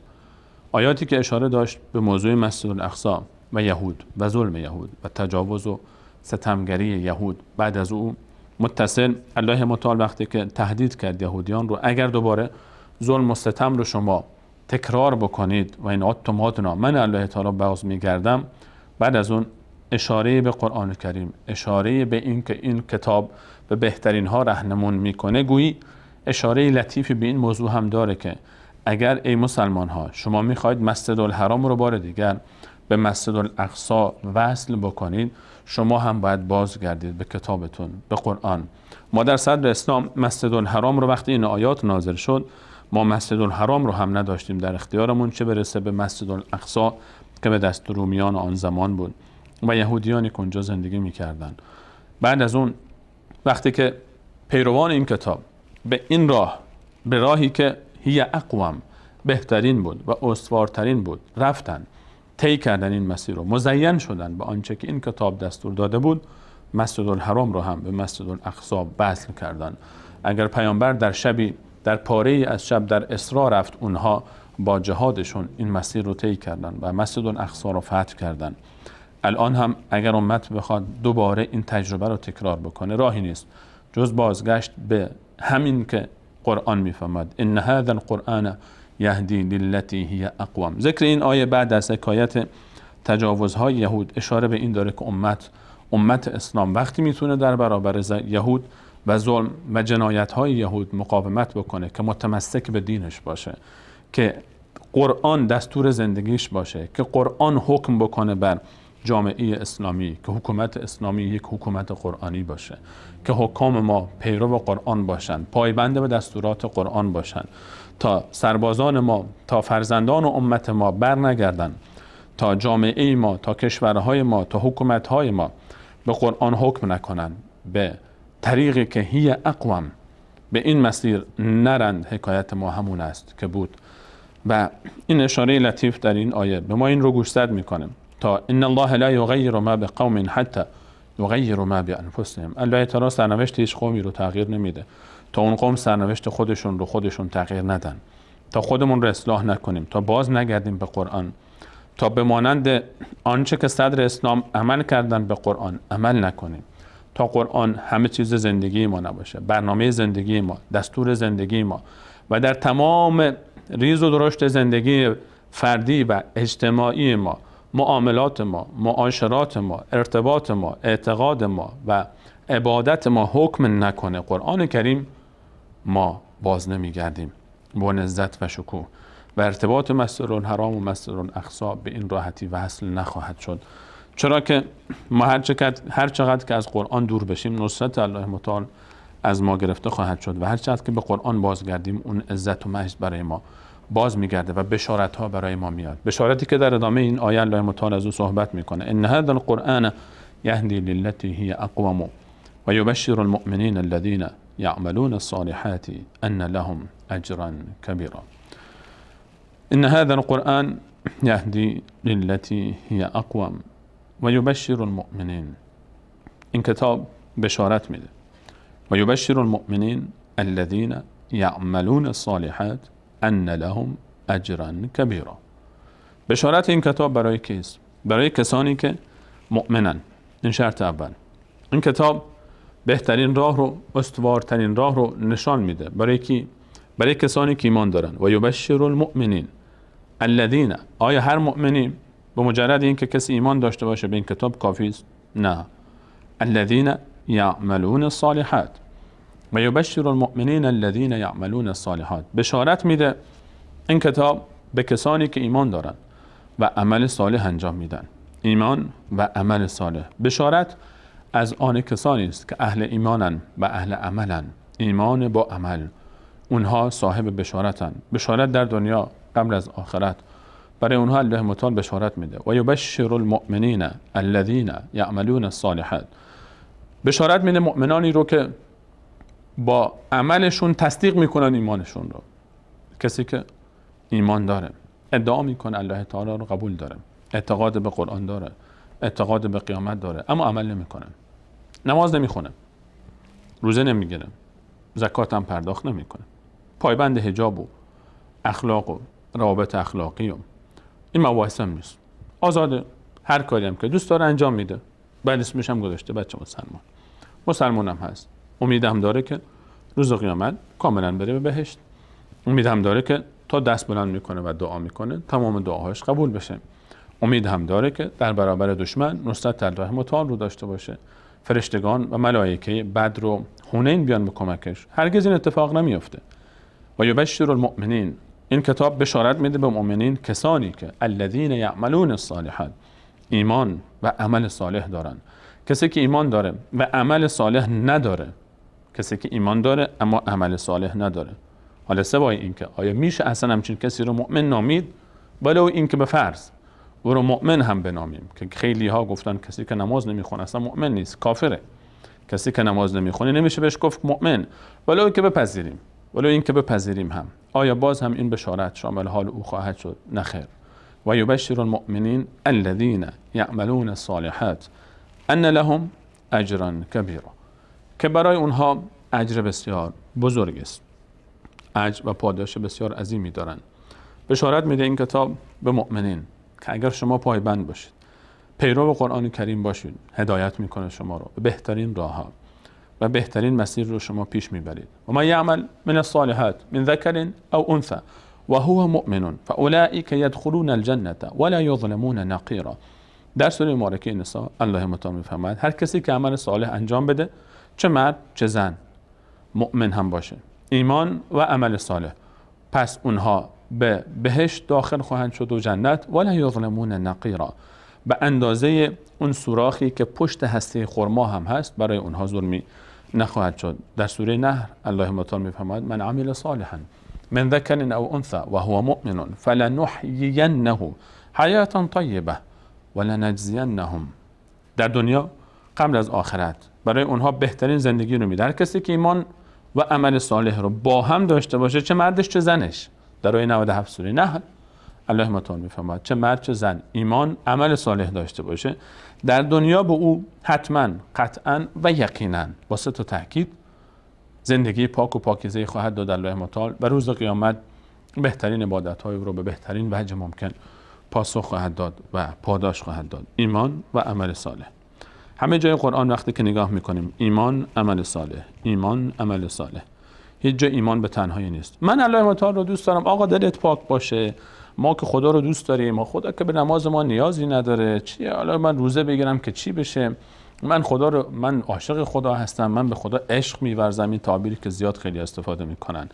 S2: آیاتی که اشاره داشت به موضوع مسجد الاقصا و یهود و ظلم یهود و تجاوز و ستمگری یهود بعد از او متصل الله متعال وقتی که تهدید کرد یهودیان رو اگر دوباره ظلم و ستم رو شما تکرار بکنید و این نام من الله تعالی باز میگردم بعد از اون اشاره به قرآن کریم اشاره به این که این کتاب به بهترین ها رهنمون میکنه گویی اشاره لطیفی به این موضوع هم داره که اگر ای مسلمان ها شما میخواید مسجد الحرام رو بار دیگر به مسجد الاقصا وصل بکنید شما هم باید بازگردید به کتابتون به قرآن ما در صدر اسلام مسجد الحرام رو وقتی این آیات نازل شد ما مسجد الحرام رو هم نداشتیم در اختیارمون چه برسه به مسجد الاقصا که به دست رومیان آن زمان بود و یهودیانی کنجا زندگی میکردن بعد از اون وقتی که پیروان این کتاب به این راه به راهی که هی اقوام بهترین بود و استوارترین بود رفتن طی کردن این مسیر رو مزین شدن به آنچه که این کتاب دستور داده بود مسجد الحرام رو هم به مسجد الاقصا بسل کردن اگر پیامبر در شبی در پاره از شب در اسرا رفت اونها با جهادشون این مسیر رو طی کردن و مسجد الاقصا رو فتح کردن الان هم اگر امت بخواد دوباره این تجربه رو تکرار بکنه راهی نیست جز بازگشت به همین که قرآن میفهمد ان هذا القرآن یهدی للتی هی اقوام ذکر این آیه بعد از حکایت تجاوزهای یهود اشاره به این داره که امت امت اسلام وقتی میتونه در برابر یهود و ظلم و جنایت های یهود مقاومت بکنه که متمسک به دینش باشه که قرآن دستور زندگیش باشه که قرآن حکم بکنه بر جامعه اسلامی که حکومت اسلامی یک حکومت قرآنی باشه که حکام ما پیرو قرآن باشن پایبند به دستورات قرآن باشن تا سربازان ما تا فرزندان و امت ما بر نگردن تا جامعه ما تا کشورهای ما تا های ما به قرآن حکم نکنن به طریقی که هی اقوام به این مسیر نرند حکایت ما همون است که بود و این اشاره لطیف در این آیه به ما این رو گوشزد میکنه تا ان الله لا یغیر ما به قوم حتی یغیر ما به انفسهم الله سرنوشت هیچ قومی رو تغییر نمیده تا اون قوم سرنوشت خودشون رو خودشون تغییر ندن تا خودمون رو اصلاح نکنیم تا باز نگردیم به قرآن تا به مانند آنچه که صدر اسلام عمل کردن به قرآن عمل نکنیم تا قرآن همه چیز زندگی ما نباشه برنامه زندگی ما دستور زندگی ما و در تمام ریز و درشت زندگی فردی و اجتماعی ما معاملات ما معاشرات ما ارتباط ما اعتقاد ما و عبادت ما حکم نکنه قرآن کریم ما باز نمیگردیم با نذت و شکوه و ارتباط مسترون حرام و مسترون اخصاب به این راحتی وصل نخواهد شد چرا که ما هر چقدر, هر چقدر که از قرآن دور بشیم نصرت الله متعال از ما گرفته خواهد شد و هر چقدر که به قرآن بازگردیم اون عزت و مجد برای ما باز میگرده و بشارت ها برای ما میاد بشارتی که در ادامه این آیه الله متعال از او صحبت میکنه ان هذا القرآن یهدی للتی هی اقوم و یبشر المؤمنین الذین یعملون الصالحات ان لهم اجرا کبیرا ان هذا القرآن یهدی للتی هی و یبشر المؤمنین این کتاب بشارت میده و یبشر المؤمنین الذین یعملون الصالحات ان لهم اجرا کبیرا بشارت این کتاب برای کیست؟ برای کسانی که مؤمنن این شرط اول این کتاب بهترین راه رو استوارترین راه رو نشان میده برای کی برای کسانی که ایمان دارن و یبشر المؤمنین الذین آیا هر مؤمنی به مجرد اینکه کسی ایمان داشته باشه به این کتاب کافی است نه الذين يعملون الصالحات و یبشر المؤمنین الذين يعملون الصالحات بشارت میده این کتاب به کسانی که ایمان دارن و عمل صالح انجام میدن ایمان و عمل صالح بشارت از آن کسانی است که اهل ایمانن و اهل عملن ایمان با عمل اونها صاحب بشارتن بشارت در دنیا قبل از آخرت برای اونها الله متعال بشارت میده و یبشر المؤمنین الذین یعملون الصالحات بشارت میده مؤمنانی رو که با عملشون تصدیق میکنن ایمانشون رو کسی که ایمان داره ادعا میکنه الله تعالی رو قبول داره اعتقاد به قرآن داره اعتقاد به قیامت داره اما عمل نمیکنه نماز نمیخونه روزه نمیگیره زکات هم پرداخت نمیکنه پایبند حجاب و اخلاق و روابط اخلاقی و این مباحث هم نیست آزاده هر کاری هم که دوست داره انجام میده بعد اسمش هم گذاشته بچه مسلمان مسلمان هم هست هم داره که روز قیامت کاملا بره به بهشت هم داره که تا دست بلند میکنه و دعا میکنه تمام دعاهاش قبول بشه امید هم داره که در برابر دشمن نصرت الله متعال رو داشته باشه فرشتگان و ملائکه بد رو هونین بیان به کمکش هرگز این اتفاق نمیفته و یبشر المؤمنین این کتاب بشارت میده به مؤمنین کسانی که الذین یعملون الصالحات ایمان و عمل صالح دارن کسی که ایمان داره و عمل صالح نداره کسی که ایمان داره اما عمل صالح نداره حالا سوای این که آیا میشه اصلا همچین کسی رو مؤمن نامید ولو بله، این که به فرض او رو مؤمن هم بنامیم که خیلی ها گفتن کسی که نماز نمیخونه اصلا مؤمن نیست کافره کسی که نماز نمیخونه نمیشه بهش گفت مؤمن ولو بله، که بپذیریم ولو بله، این که بپذیریم هم آیا باز هم این بشارت شامل حال او خواهد شد نخیر و یبشر المؤمنین الذین یعملون الصالحات ان لهم اجرا کبیرا که برای اونها اجر بسیار بزرگ است اجر و پاداش بسیار عظیمی دارند بشارت میده این کتاب به مؤمنین که اگر شما پایبند باشید پیرو قرآن کریم باشید هدایت میکنه شما رو به بهترین راه ها و بهترین مسیر رو شما پیش میبرید و من یعمل من الصالحات من ذکر او انثى و هو مؤمن که یدخلون الجنه ولا یظلمون نقیرا در سوره مبارکه نساء الله متعال میفهمد هر کسی که عمل صالح انجام بده چه مرد چه زن مؤمن هم باشه ایمان و عمل صالح پس اونها به بهشت داخل خواهند شد و جنت ولا یظلمون نقیرا به اندازه اون سوراخی که پشت هسته خرما هم هست برای اونها ظلمی نخواهد شد در سوره نهر الله مطال میفرماید من عمل صالحا من ذکر او و وهو مؤمن فلنحیینه حیاتا طیبه ولنجزینهم در دنیا قبل از آخرت برای اونها بهترین زندگی رو میده هر کسی که ایمان و عمل صالح رو با هم داشته باشه چه مردش چه زنش در آیه 97 سوره نهر الله متعال میفرماد چه مرد چه زن ایمان عمل صالح داشته باشه در دنیا به او حتما قطعا و یقینا با سه تا تاکید زندگی پاک و پاکیزه خواهد داد الله متعال و روز قیامت بهترین عبادت های رو به بهترین وجه ممکن پاسخ خواهد داد و پاداش خواهد داد ایمان و عمل صالح همه جای قرآن وقتی که نگاه میکنیم ایمان عمل صالح ایمان عمل صالح هیچ جا ایمان به تنهایی نیست من الله متعال رو دوست دارم آقا دلت پاک باشه ما که خدا رو دوست داریم ما خدا که به نماز ما نیازی نداره چی حالا من روزه بگیرم که چی بشه من خدا رو من عاشق خدا هستم من به خدا عشق میورزم این تعبیری که زیاد خیلی استفاده میکنن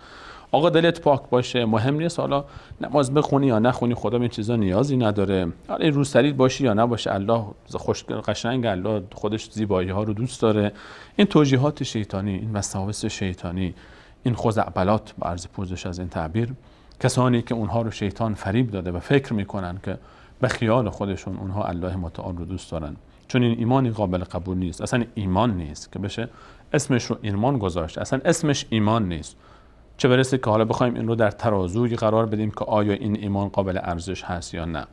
S2: آقا دلت پاک باشه مهم نیست حالا نماز بخونی یا نخونی خدا به چیزا نیازی نداره حالا این روسری باشی یا نباشه الله خوش قشنگ الله خودش زیبایی ها رو دوست داره این توجیهات شیطانی این وساوس شیطانی این خزعبلات به عرض پوزش از این تعبیر کسانی که اونها رو شیطان فریب داده و فکر میکنن که به خیال خودشون اونها الله متعال رو دوست دارن چون این ایمانی قابل قبول نیست اصلا ایمان نیست که بشه اسمش رو ایمان گذاشت اصلا اسمش ایمان نیست چه برسه که حالا بخوایم این رو در ترازوی قرار بدیم که آیا این ایمان قابل ارزش هست یا نه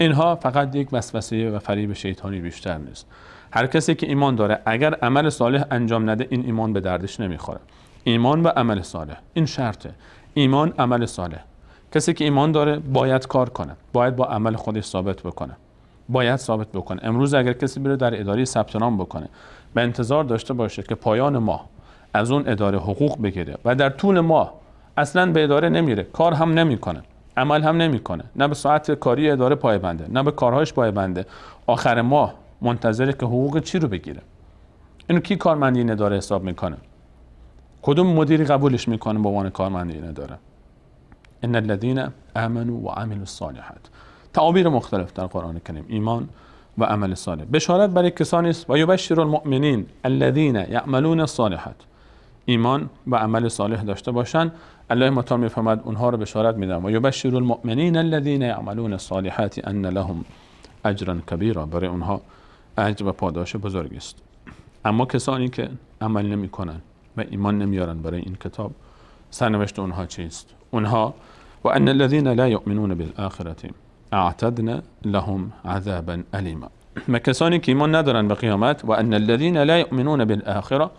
S2: اینها فقط یک وسوسه و فریب شیطانی بیشتر نیست هر کسی که ایمان داره اگر عمل صالح انجام نده این ایمان به دردش نمیخوره ایمان و عمل صالح این شرطه ایمان عمل صالح کسی که ایمان داره باید کار کنه باید با عمل خودش ثابت بکنه باید ثابت بکنه امروز اگر کسی بره در اداره ثبت نام بکنه به انتظار داشته باشه که پایان ماه از اون اداره حقوق بگیره و در طول ماه اصلا به اداره نمیره کار هم نمیکنه عمل هم نمیکنه نه به ساعت کاری اداره پایبنده نه به کارهاش پایبنده آخر ماه منتظره که حقوق چی رو بگیره اینو کی کارمندی این اداره حساب میکنه کدوم مدیری قبولش میکنه به عنوان کارمندی این اداره ان الذین امنوا و الصالحات تعابیر مختلف در قرآن کریم ایمان و عمل صالح بشارت برای کسانی است و یبشر المؤمنین الذين يعملون الصالحات ایمان و عمل صالح داشته باشند الله متعال میفهمد اونها رو بشارت میدم و یبشر المؤمنین الذين يعملون الصالحات ان لهم اجرا کبیرا برای اونها اجر و پاداش بزرگی است اما کسانی که عمل نمی کنند و ایمان نمیارن برای این کتاب سرنوشت اونها چیست اونها وأن الذين لا يؤمنون بالآخرة اعتدنا لهم عذابا أليما ما کسانی که ایمان بقيامات وأن الذين لا يؤمنون بالآخرة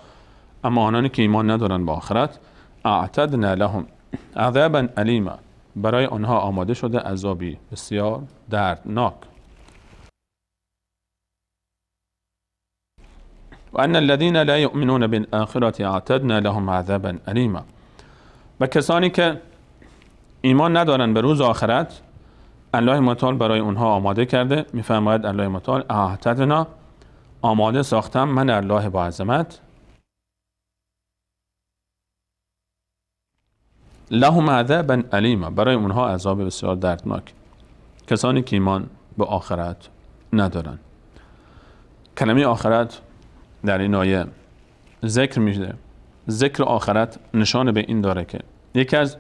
S2: اما آنانی که ایمان بآخرات اعتدنا لهم عذابا أليما برای آنها آماده شده عذابی بسیار دردناک و ان الذين لا يؤمنون بالآخرة اعتدنا لهم عذابا الیما و کسانی که ایمان ندارن به روز آخرت الله مطال برای اونها آماده کرده میفرماید الله مطال اعتدنا آماده ساختم من الله با عظمت لهم عذابا علیما برای اونها عذاب بسیار دردناک کسانی که ایمان به آخرت ندارن کلمه آخرت در این آیه ذکر میشه ذکر آخرت نشان به این داره که یکی از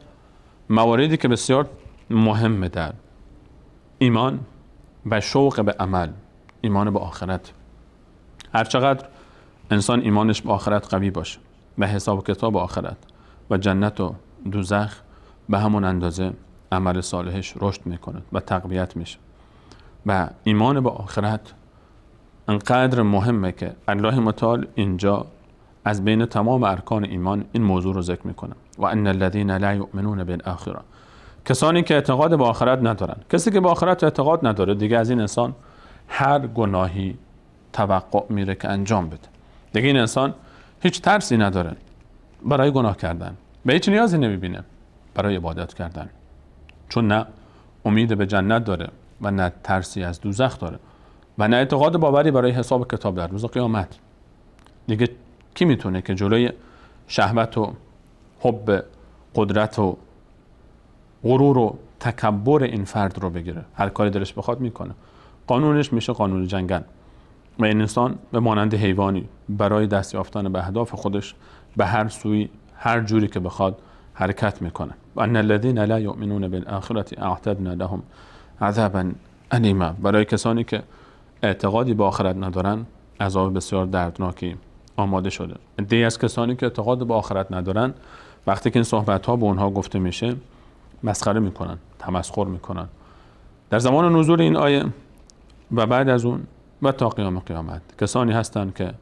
S2: مواردی که بسیار مهمه در ایمان و شوق به عمل ایمان به آخرت هرچقدر انسان ایمانش به آخرت قوی باشه به حساب کتاب آخرت و جنت و دوزخ به همون اندازه عمل صالحش رشد میکنه و تقویت میشه و ایمان به آخرت انقدر مهمه که الله متعال اینجا از بین تمام ارکان ایمان این موضوع رو ذکر میکنه و ان الذين لا یؤمنون بالاخره کسانی که اعتقاد به آخرت ندارن کسی که به آخرت اعتقاد نداره دیگه از این انسان هر گناهی توقع میره که انجام بده دیگه این انسان هیچ ترسی نداره برای گناه کردن به هیچ نیازی نمیبینه برای عبادت کردن چون نه امید به جنت داره و نه ترسی از دوزخ داره و نه اعتقاد باوری برای حساب کتاب در روز قیامت دیگه کی میتونه که جلوی شهوت و حب قدرت و غرور و تکبر این فرد رو بگیره هر کاری دلش بخواد میکنه قانونش میشه قانون جنگل و این انسان به مانند حیوانی برای دست یافتن به اهداف خودش به هر سوی هر جوری که بخواد حرکت میکنه و ان الذين لا يؤمنون بالاخره اعتدنا لهم عذابا الیما برای کسانی که اعتقادی به آخرت ندارن عذاب بسیار دردناکی آماده شده دی از کسانی که اعتقاد به آخرت ندارن وقتی که این صحبت ها به اونها گفته میشه مسخره میکنن تمسخر میکنن در زمان نزول این آیه و بعد از اون و تا قیام قیامت کسانی هستند که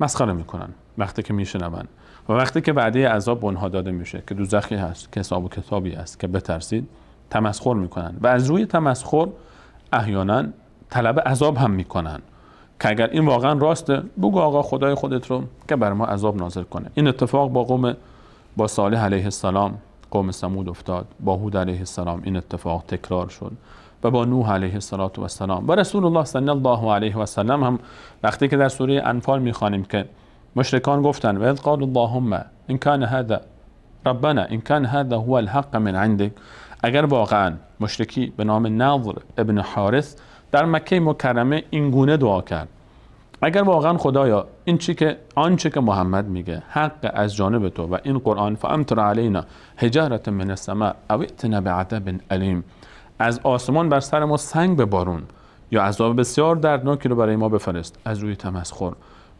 S2: مسخره میکنن وقتی که میشنون و وقتی که بعدی عذاب به اونها داده میشه که دوزخی هست که حساب و کتابی است که بترسید تمسخر میکنن و از روی تمسخر احیانا طلب عذاب هم میکنن که اگر این واقعا راسته بگو آقا خدای خودت رو که بر ما عذاب نازل کنه این اتفاق با قوم با صالح علیه السلام قوم سمود افتاد با هود علیه السلام این اتفاق تکرار شد و با نوح علیه السلام و رسول الله صلی الله علیه و سلم هم وقتی که در سوره انفال میخوانیم که مشرکان گفتن و قال اللهم ان کان هذا ربنا ان کان هذا هو الحق من عندک اگر واقعا مشرکی به نام نظر ابن حارث در مکه مکرمه این گونه دعا کرد اگر واقعا خدایا این چی که آنچه که محمد میگه حق از جانب تو و این قرآن فامتر علینا حجارت من السماء او ائتنا بعذاب الیم از آسمان بر سر ما سنگ به بارون یا عذاب بسیار دردناکی رو برای ما بفرست از روی تمسخر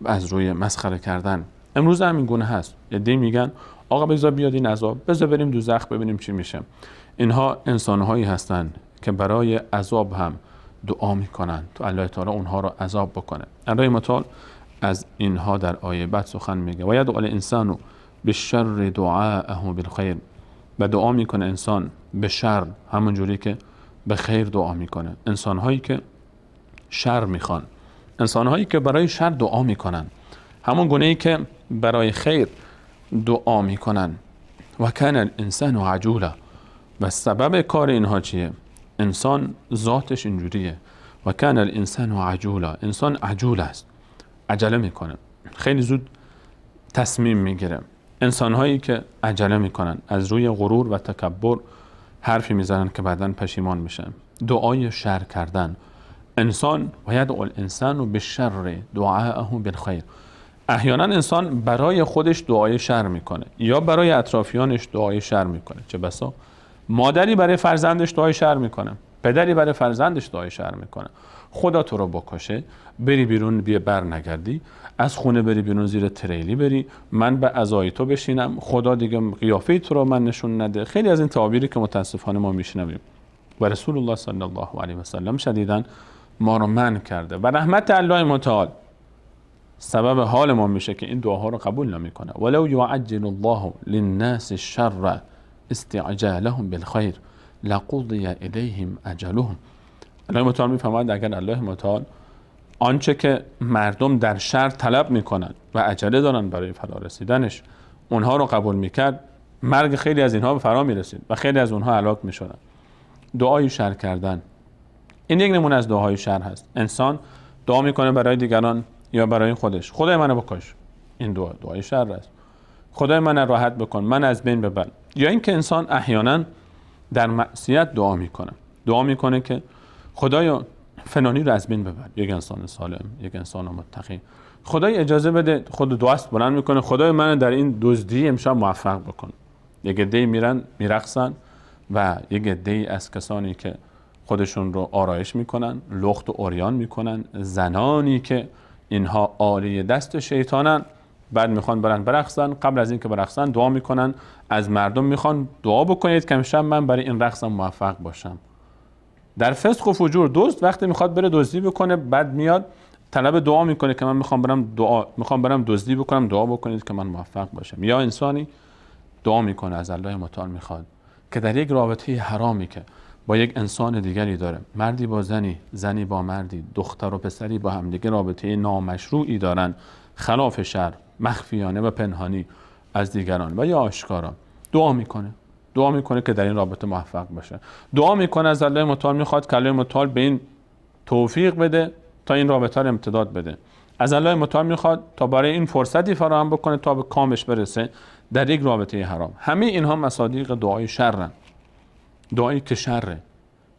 S2: از روی مسخره کردن امروز هم این گونه هست ایده میگن آقا بذار بیاد این عذاب بذار بریم دوزخ ببینیم چی میشه اینها انسانهایی هستند که برای عذاب هم دعا میکنن تو الله تعالی اونها را عذاب بکنه الله مطال از اینها در آیه بعد سخن میگه و یدعو انسانو به شر دعاءه بالخیر و دعا میکنه انسان به شر همون جوری که به خیر دعا میکنه انسان هایی که شر میخوان انسان هایی که برای شر دعا میکنن همون گونه ای که برای خیر دعا میکنن و کن الانسان عجولا و سبب کار اینها چیه انسان ذاتش اینجوریه و کان الانسان عجولا انسان عجول است عجله میکنه خیلی زود تصمیم میگیره انسان هایی که عجله میکنن از روی غرور و تکبر حرفی میزنن که بعدا پشیمان میشن دعای شر کردن انسان و یدعو الانسان و به شر به بالخیر احیانا انسان برای خودش دعای شر میکنه یا برای اطرافیانش دعای شر میکنه چه بسا مادری برای فرزندش دعای شر میکنه پدری برای فرزندش دعای شر میکنه خدا تو رو بکشه بری بیرون بیه بر نگردی از خونه بری بیرون زیر تریلی بری من به ازای تو بشینم خدا دیگه قیافه تو رو من نشون نده خیلی از این تعابیری که متاسفانه ما میشنویم و رسول الله صلی الله علیه و سلم شدیدن ما رو من کرده و رحمت الله متعال سبب حال ما میشه که این دعاها رو قبول نمیکنه ولو یعجل الله للناس الشر استعجالهم بالخیر لقضی الیهم اجلهم الله متعال میفهمد اگر الله متعال آنچه که مردم در شر طلب میکنند و عجله دارن برای فرا رسیدنش اونها رو قبول میکرد مرگ خیلی از اینها به فرا میرسید و خیلی از اونها علاق میشدن دعای شر کردن این یک نمونه از دعاهای شر هست انسان دعا میکنه برای دیگران یا برای خودش خدای منو بکش این دعا دعای شر است خدای من راحت بکن من از بین ببر یا اینکه انسان احیانا در معصیت دعا میکنه دعا میکنه که خدایا فنانی رو از بین ببر یک انسان سالم یک انسان متقی خدای اجازه بده خود دوست بلند میکنه خدای من در این دزدی امشب موفق بکن یک عده میرن میرقصن و یک عده از کسانی که خودشون رو آرایش میکنن لخت و اوریان میکنن زنانی که اینها آلی دست شیطانن بعد میخوان برن برقصن قبل از اینکه برقصن دعا میکنن از مردم میخوان دعا بکنید که میشم من برای این رقصم موفق باشم در فسق و فجور دوست وقتی میخواد بره دزدی بکنه بعد میاد طلب دعا میکنه که من میخوام برم دعا میخوام برم دزدی بکنم دعا بکنید که من موفق باشم یا انسانی دعا میکنه از الله متعال میخواد که در یک رابطه حرامی که با یک انسان دیگری داره مردی با زنی زنی با مردی دختر و پسری با دیگه رابطه نامشروعی دارن خلاف شر مخفیانه و پنهانی از دیگران و یا آشکارا دعا میکنه دعا میکنه که در این رابطه موفق بشه دعا میکنه از الله متعال میخواد که الله متعال به این توفیق بده تا این رابطه رو امتداد بده از الله متعال میخواد تا برای این فرصتی فراهم بکنه تا به کامش برسه در یک رابطه حرام همه اینها مصادیق دعای شرن دعایی که شره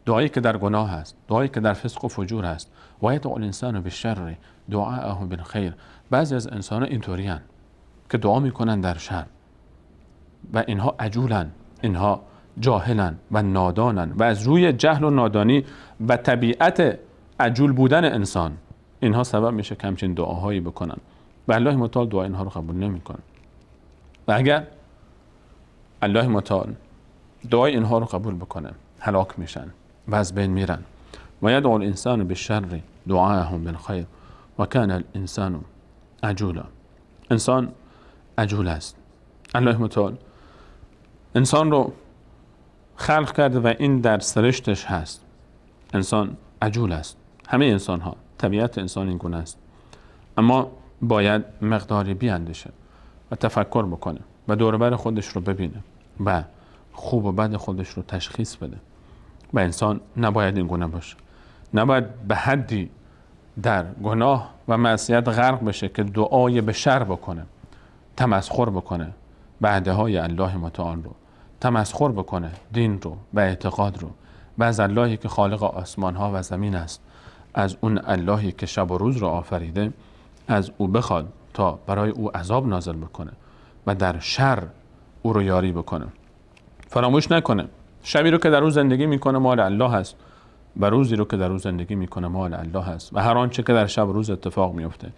S2: دعایی که در گناه هست دعایی که در فسق و فجور هست و یدعو الانسان بالشر دعاءه بالخیر بعضی از انسان اینطوری که دعا میکنن در شر و اینها عجولن اینها جاهلن و نادانن و از روی جهل و نادانی و طبیعت عجول بودن انسان اینها سبب میشه که همچین دعاهایی بکنن و الله مطال دعا اینها رو قبول نمیکنه و اگر الله مطال دعای اینها رو قبول بکنه هلاک میشن و از بین میرن و یدعو الانسان بالشر دعاهم بالخیر و کان الانسان عجولا انسان عجول است الله متعال انسان رو خلق کرده و این در سرشتش هست انسان عجول است همه انسان ها طبیعت انسان این گونه است اما باید مقداری بیاندشه و تفکر بکنه و دوربر خودش رو ببینه و خوب و بد خودش رو تشخیص بده و انسان نباید این گونه باشه نباید به حدی در گناه و معصیت غرق بشه که دعای به شر بکنه تمسخر بکنه بعده های الله متعال رو تمسخر بکنه دین رو و اعتقاد رو و از اللهی که خالق آسمان ها و زمین است از اون اللهی که شب و روز رو آفریده از او بخواد تا برای او عذاب نازل بکنه و در شر او رو یاری بکنه فراموش نکنه شبی رو که در او زندگی میکنه مال الله هست و روزی رو که در روز زندگی میکنه مال الله است و هر آنچه که در شب روز اتفاق میفته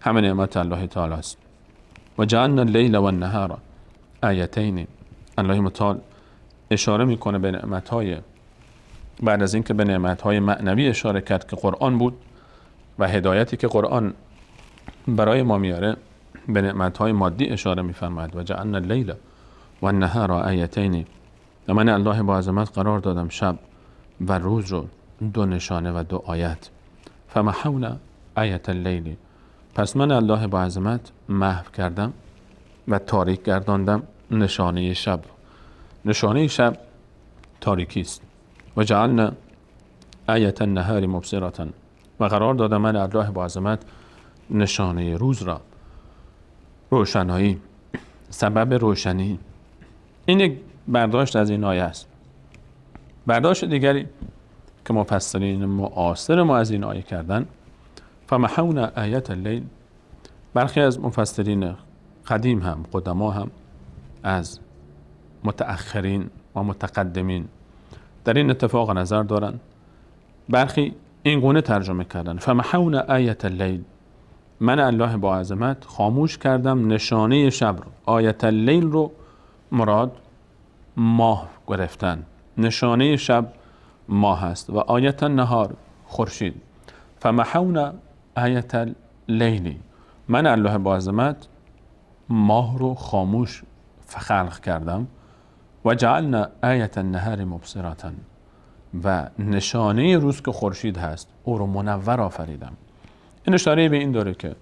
S2: همه نعمت الله تعالی است و جعلنا اللیل و النهار آیتین الله متعال اشاره میکنه به نعمت های بعد از اینکه به نعمت های معنوی اشاره کرد که قرآن بود و هدایتی که قرآن برای ما میاره به نعمت های مادی اشاره میفرماید و جعلنا اللیل و النهار آیتین و من الله با عظمت قرار دادم شب و روز رو دو نشانه و دو آیت فمحونا آیت اللیل پس من الله با عظمت محو کردم و تاریک گرداندم نشانه شب نشانه شب تاریکی است و جعلنا آیت النهار مبصرتا و قرار دادم من الله با عظمت نشانه روز را روشنایی سبب روشنی این یک برداشت از این آیه است برداشت دیگری که مفسرین معاصر ما از این آیه کردن فمحون آیت اللیل برخی از مفسرین قدیم هم قدما هم از متأخرین و متقدمین در این اتفاق نظر دارند برخی این گونه ترجمه کردن فمحون آیت اللیل من الله با عظمت خاموش کردم نشانه شب رو آیت اللیل رو مراد ماه گرفتن نشانه شب ماه هست و آیت نهار خورشید فمحونا آیت لیلی من الله بازمت ماه رو خاموش خلق کردم و جعلنا آیت النهار مبصراتن و نشانه روز که خورشید هست او رو منور آفریدم این اشاره به این داره که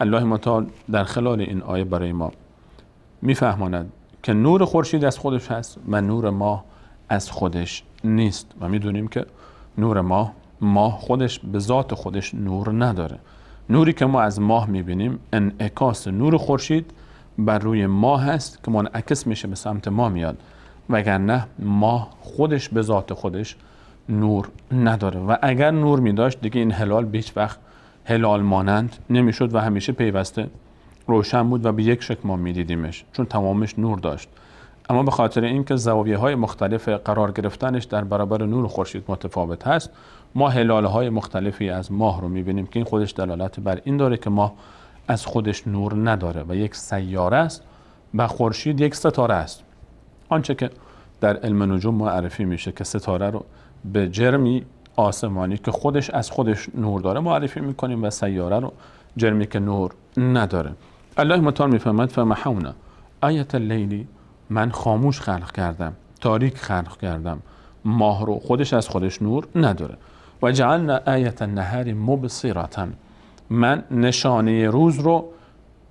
S2: الله متعال در خلال این آیه برای ما میفهماند که نور خورشید از خودش هست و نور ماه از خودش نیست و میدونیم که نور ماه ماه خودش به ذات خودش نور نداره نوری که ما از ماه میبینیم انعکاس نور خورشید بر روی ماه هست که منعکس میشه به سمت ما میاد وگرنه ماه خودش به ذات خودش نور نداره و اگر نور میداشت دیگه این هلال به وقت هلال مانند نمیشد و همیشه پیوسته روشن بود و به یک شکل ما میدیدیمش چون تمامش نور داشت اما به خاطر اینکه زاویه های مختلف قرار گرفتنش در برابر نور خورشید متفاوت هست ما هلال های مختلفی از ماه رو میبینیم که این خودش دلالت بر این داره که ماه از خودش نور نداره و یک سیاره است و خورشید یک ستاره است آنچه که در علم نجوم معرفی میشه که ستاره رو به جرمی آسمانی که خودش از خودش نور داره معرفی میکنیم و سیاره رو جرمی که نور نداره الله متعال میفهمد فمحونا آیت اللیلی من خاموش خلق کردم تاریک خلق کردم ماه رو خودش از خودش نور نداره و جعلنا آیت النهار مبصرتا من نشانه روز رو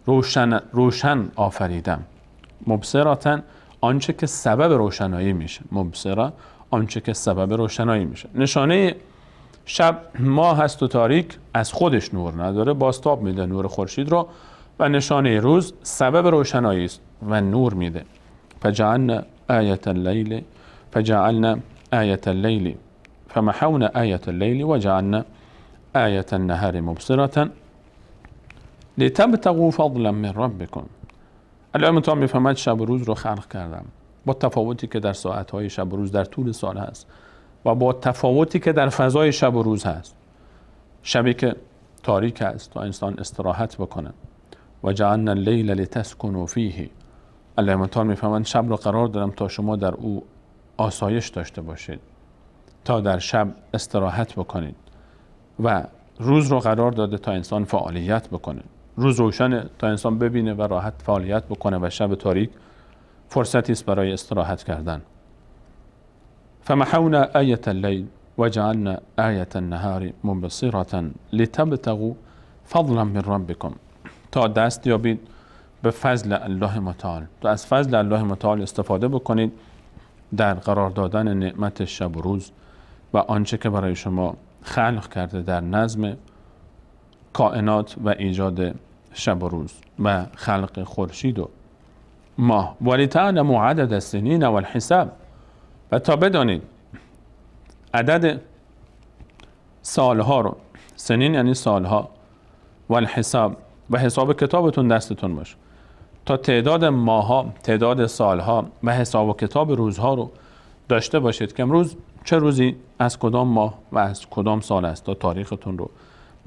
S2: روشن, روشن آفریدم مبصرتا آنچه که سبب روشنایی میشه مبصرا آنچه که سبب روشنایی میشه نشانه شب ماه هست و تاریک از خودش نور نداره باستاب میده نور خورشید رو و نشانه روز سبب روشنایی است و نور میده فجعلنا آية الليل فجعلنا آية الليل فمحونا آية الليل وجعلنا آية النهار مبصرة لتبتغوا فضلا من ربكم الان تا میفهمد شب و روز رو خلق کردم با تفاوتی که در ساعتهای شب و روز در طول سال هست و با تفاوتی که در فضای شب و روز هست شبی که تاریک است تا انسان استراحت بکنه و جعلنا اللیل لتسکنوا فیه علامتان میفهمند شب را قرار دارم تا شما در او آسایش داشته باشید تا در شب استراحت بکنید و روز رو قرار داده تا انسان فعالیت بکنه روز روشن تا انسان ببینه و راحت فعالیت بکنه و شب تاریک فرصتی است برای استراحت کردن فمحونا اللیل و وجعلنا آیه النهار مبصرة لتبتغوا فضلا من ربکم تا دست یابید به فضل الله متعال تو از فضل الله متعال استفاده بکنید در قرار دادن نعمت شب و روز و آنچه که برای شما خلق کرده در نظم کائنات و ایجاد شب و روز و خلق خورشید و ماه ولتعلموا عدد سنین و الحساب و تا بدانید عدد سالها رو سنین یعنی سالها و الحساب و حساب کتابتون دستتون باشه تا تعداد ماها تعداد سالها و حساب و کتاب روزها رو داشته باشید که امروز چه روزی از کدام ماه و از کدام سال است تا تاریختون رو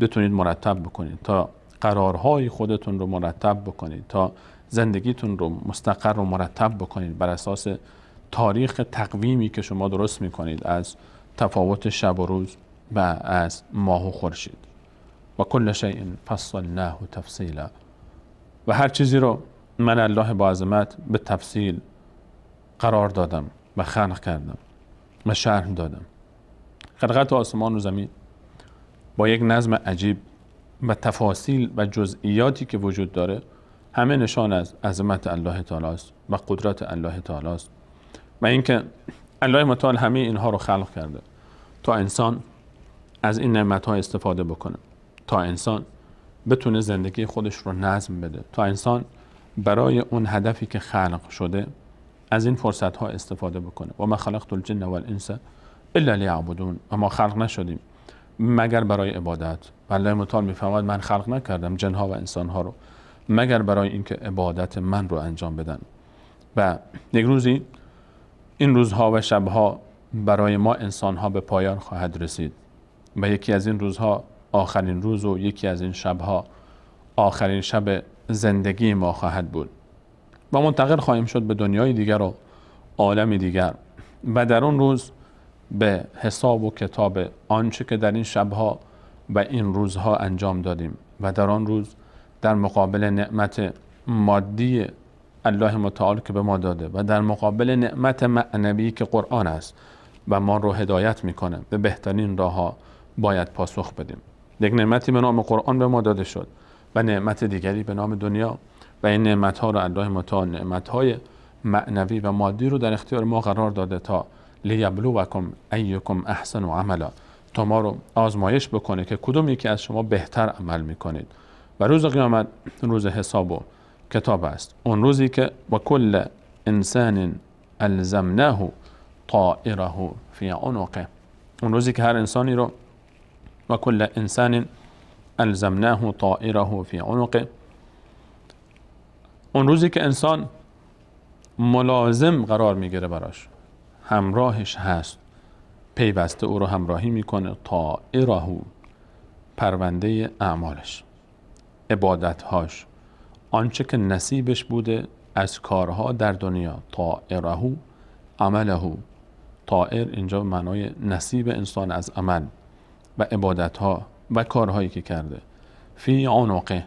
S2: بتونید مرتب بکنید تا قرارهای خودتون رو مرتب بکنید تا زندگیتون رو مستقر رو مرتب بکنید بر اساس تاریخ تقویمی که شما درست میکنید از تفاوت شب و روز و از ماه و خورشید و کل شیء فصلناه تفصیلا و هر چیزی رو من الله با عظمت به تفصیل قرار دادم و خلق کردم و شرح دادم خلقت آسمان و زمین با یک نظم عجیب و تفاصیل و جزئیاتی که وجود داره همه نشان از عظمت الله تعالی است و قدرت الله تعالی است و اینکه الله متعال همه اینها رو خلق کرده تا انسان از این نعمت ها استفاده بکنه تا انسان بتونه زندگی خودش رو نظم بده تا انسان برای اون هدفی که خلق شده از این فرصت ها استفاده بکنه و ما خلقت الجن والانس الا لیعبدون و ما خلق نشدیم مگر برای عبادت الله متعال میفهمد من خلق نکردم جنها و انسان ها رو مگر برای اینکه عبادت من رو انجام بدن و یک روزی این روزها و شبها برای ما ها به پایان خواهد رسید و یکی از این روزها آخرین روز و یکی از این شبها آخرین شب زندگی ما خواهد بود و منتقل خواهیم شد به دنیای دیگر و عالم دیگر و در اون روز به حساب و کتاب آنچه که در این شبها و این روزها انجام دادیم و در آن روز در مقابل نعمت مادی الله متعال که به ما داده و در مقابل نعمت معنوی که قرآن است و ما رو هدایت میکنه به بهترین راه ها باید پاسخ بدیم یک نعمتی به نام قرآن به ما داده شد و نعمت دیگری به نام دنیا و این نعمت ها رو الله متعال نعمت های معنوی و مادی رو در اختیار ما قرار داده تا لیبلوکم ایکم احسن و عملا تا ما رو آزمایش بکنه که کدوم یکی از شما بهتر عمل میکنید و روز قیامت روز حساب و کتاب است اون روزی که و کل انسان الزمناه طائره فی عنقه اون روزی که هر انسانی رو و کل انسان الزمناه طائره فی عنقه اون روزی که انسان ملازم قرار میگیره براش همراهش هست پیوسته او رو همراهی میکنه تا اراهو پرونده اعمالش عبادتهاش آنچه که نصیبش بوده از کارها در دنیا تا عمله عملهو طائر اینجا معنای نصیب انسان از عمل و عبادتها و کارهایی که کرده فی عنقه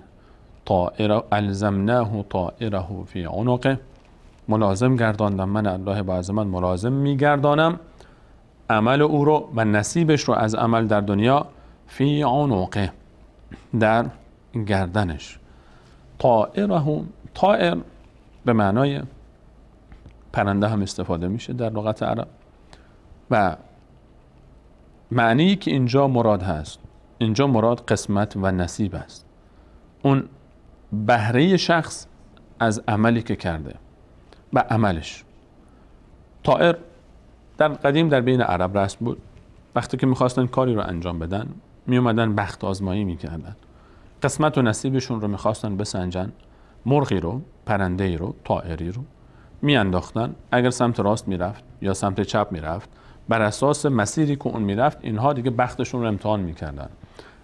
S2: طائر الزمناه طائره فی عنقه ملازم گرداندم من الله بعض من ملازم میگردانم عمل او رو و نصیبش رو از عمل در دنیا فی عنقه در گردنش طائره طائر به معنای پرنده هم استفاده میشه در لغت عرب و معنی که اینجا مراد هست اینجا مراد قسمت و نصیب است اون بهره شخص از عملی که کرده و عملش طائر در قدیم در بین عرب رست بود وقتی که میخواستن کاری رو انجام بدن میومدن بخت آزمایی میکردن قسمت و نصیبشون رو میخواستن بسنجن مرغی رو پرنده رو طائری رو میانداختن اگر سمت راست میرفت یا سمت چپ میرفت بر اساس مسیری که اون میرفت اینها دیگه بختشون رو امتحان میکردن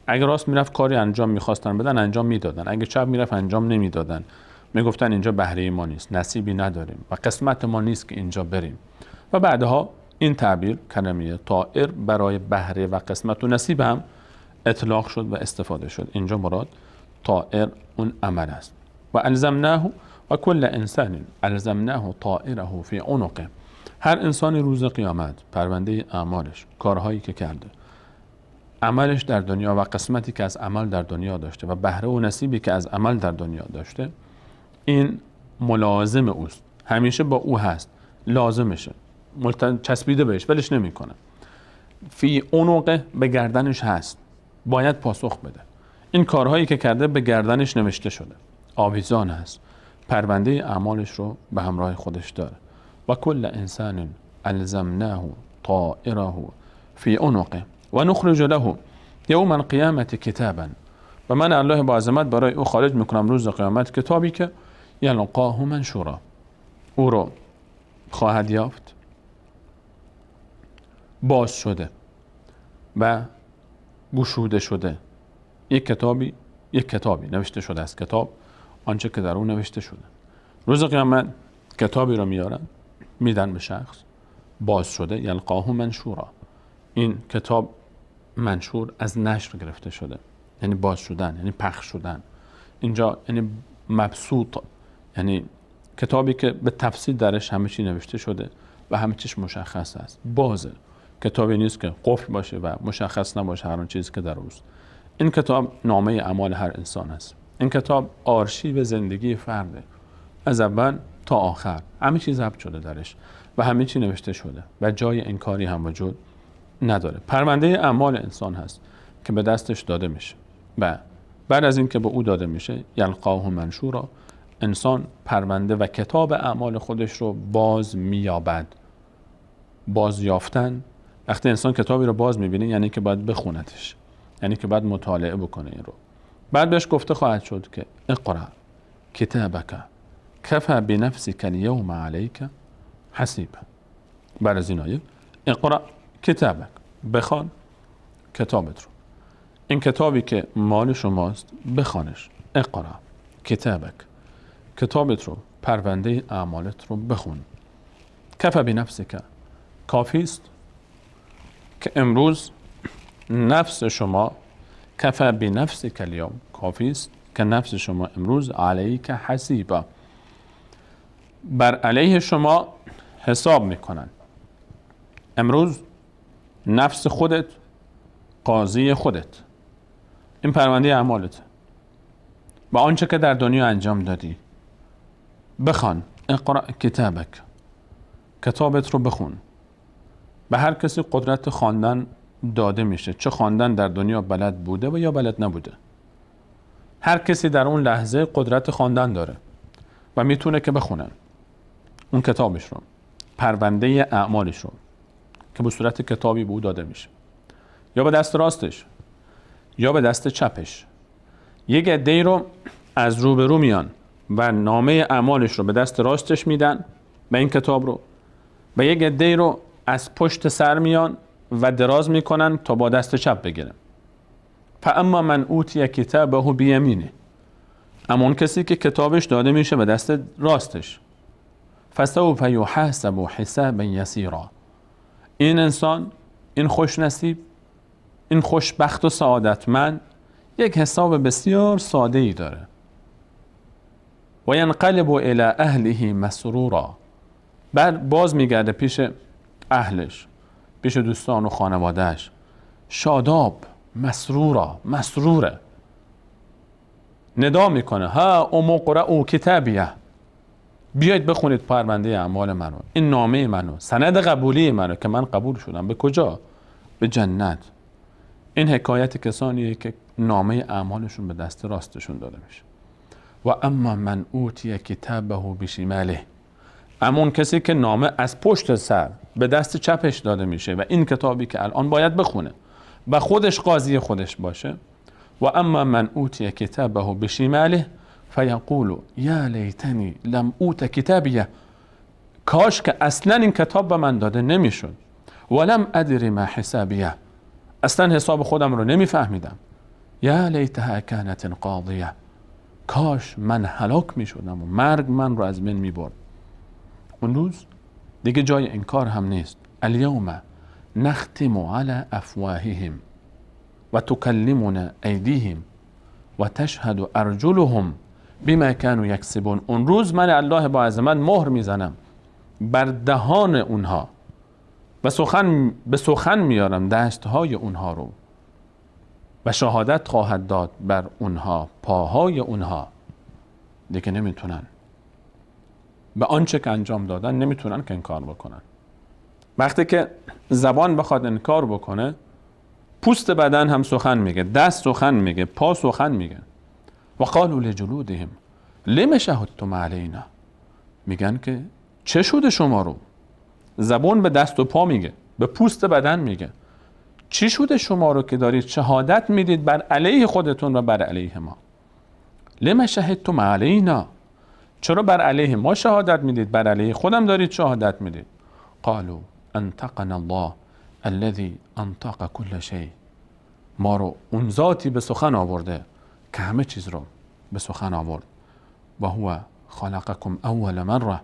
S2: اگر راست میرفت کاری انجام میخواستن بدن انجام میدادن اگه چپ میرفت انجام نمیدادن میگفتن اینجا بهره ما نیست نصیبی نداریم و قسمت ما نیست که اینجا بریم و بعدها این تعبیر کلمه طائر برای بهره و قسمت و نصیب هم اطلاق شد و استفاده شد اینجا مراد طائر اون عمل است و الزمناه و کل انسان الزمناه طائره فی عنقه هر انسان روز قیامت پرونده اعمالش کارهایی که کرده عملش در دنیا و قسمتی که از عمل در دنیا داشته و بهره و نصیبی که از عمل در دنیا داشته این ملازم اوست همیشه با او هست لازمشه ملتن چسبیده بهش ولش نمیکنه فی اونوقه به گردنش هست باید پاسخ بده این کارهایی که کرده به گردنش نوشته شده آویزان هست پرونده اعمالش رو به همراه خودش داره و کل انسان الزمناه طائره فی اونوقه و نخرج له یوم قیامت کتابا و من الله با عظمت برای او خارج میکنم روز قیامت کتابی که یلقاه منشورا او رو خواهد یافت باز شده و گشوده شده یک کتابی یک کتابی نوشته شده از کتاب آنچه که در او نوشته شده روز قیامت کتابی رو میارن میدن به شخص باز شده یلقاه منشورا این کتاب منشور از نشر گرفته شده یعنی باز شدن یعنی پخش شدن اینجا یعنی مبسوط یعنی کتابی که به تفصیل درش همه چی نوشته شده و همه چیش مشخص است بازه کتابی نیست که قفل باشه و مشخص نباشه هر چیز چیزی که در اوست این کتاب نامه اعمال هر انسان است این کتاب آرشیو زندگی فرده از اول تا آخر همه چیز ضبط شده درش و همه چی نوشته شده و جای انکاری هم وجود نداره پرونده اعمال انسان هست که به دستش داده میشه و بعد از اینکه به او داده میشه یلقاه منشورا انسان پرونده و کتاب اعمال خودش رو باز میابد باز یافتن وقتی انسان کتابی رو باز میبینه یعنی که باید بخونتش یعنی که باید مطالعه بکنه این رو بعد بهش گفته خواهد شد که اقرا کتابک کفا بنفسک الیوم علیک حسیبا بعد از این آیه اقرا کتابک بخوان کتابت رو این کتابی که مال شماست بخوانش اقرا کتابک کتابت رو پرونده اعمالت رو بخون کف به نفسی که کافی است که امروز نفس شما کف به نفسی کلیام کافی است که نفس شما امروز علیه که حسیبا بر علیه شما حساب میکنن امروز نفس خودت قاضی خودت این پرونده اعمالت و آنچه که در دنیا انجام دادی بخوان اقرا کتابک کتابت رو بخون به هر کسی قدرت خواندن داده میشه چه خواندن در دنیا بلد بوده و یا بلد نبوده هر کسی در اون لحظه قدرت خواندن داره و میتونه که بخونن اون کتابش رو پرونده اعمالش رو که به صورت کتابی به او داده میشه یا به دست راستش یا به دست چپش یک عده رو از رو به رو میان و نامه اعمالش رو به دست راستش میدن و این کتاب رو و یک عده رو از پشت سر میان و دراز میکنن تا با دست چپ بگیرن اما من اوتی کتابه بیمینه اما اون کسی که کتابش داده میشه به دست راستش فسوف یحاسب حسابا یسیرا این انسان این خوش نصیب این خوشبخت و سعادتمند یک حساب بسیار ساده ای داره و ینقلب الی اهله مسرورا بعد باز میگرده پیش اهلش پیش دوستان و خانوادهش شاداب مسرورا مسروره ندا میکنه ها امقره او کتابیه بیاید بخونید پرونده اعمال منو این نامه منو سند قبولی منو که من قبول شدم به کجا به جنت این حکایت کسانیه که نامه اعمالشون به دست راستشون داده میشه و اما من اوتی کتابه بشماله اما اون کسی که نامه از پشت سر به دست چپش داده میشه و این کتابی که الان باید بخونه و خودش قاضی خودش باشه و اما من اوتی کتابه بشماله فیقول یا لیتنی لم اوت کتابیه کاش که اصلا این کتاب به من داده نمیشد ولم ادری ما حسابیه اصلا حساب خودم رو نمیفهمیدم یا لیتها کانت قاضیه کاش من هلاک می و مرگ من رو از من می برد اون روز دیگه جای انکار هم نیست الیوم نختم علی افواههم و تکلمنا ایدیهم و تشهد ارجلهم بما کانو یکسبون اون روز من الله با عظمت مهر میزنم بر دهان اونها و سخن به سخن میارم های اونها رو و شهادت خواهد داد بر اونها پاهای اونها دیگه نمیتونن به آنچه که انجام دادن نمیتونن که انکار بکنن وقتی که زبان بخواد انکار بکنه پوست بدن هم سخن میگه دست سخن میگه پا سخن میگه قالوا لجلودهم لم شهدتم علینا میگن که چه شده شما رو زبون به دست و پا میگه به پوست بدن میگه چی شده شما رو که دارید شهادت میدید بر علیه خودتون و بر علیه ما لم شهدتم علینا چرا بر علیه ما شهادت میدید بر علیه خودم دارید شهادت میدید قالو انتقن الله الذي انطق كل شيء ما رو اون ذاتی به سخن آورده که همه چیز رو به سخن آورد و هو خلقکم اول مره و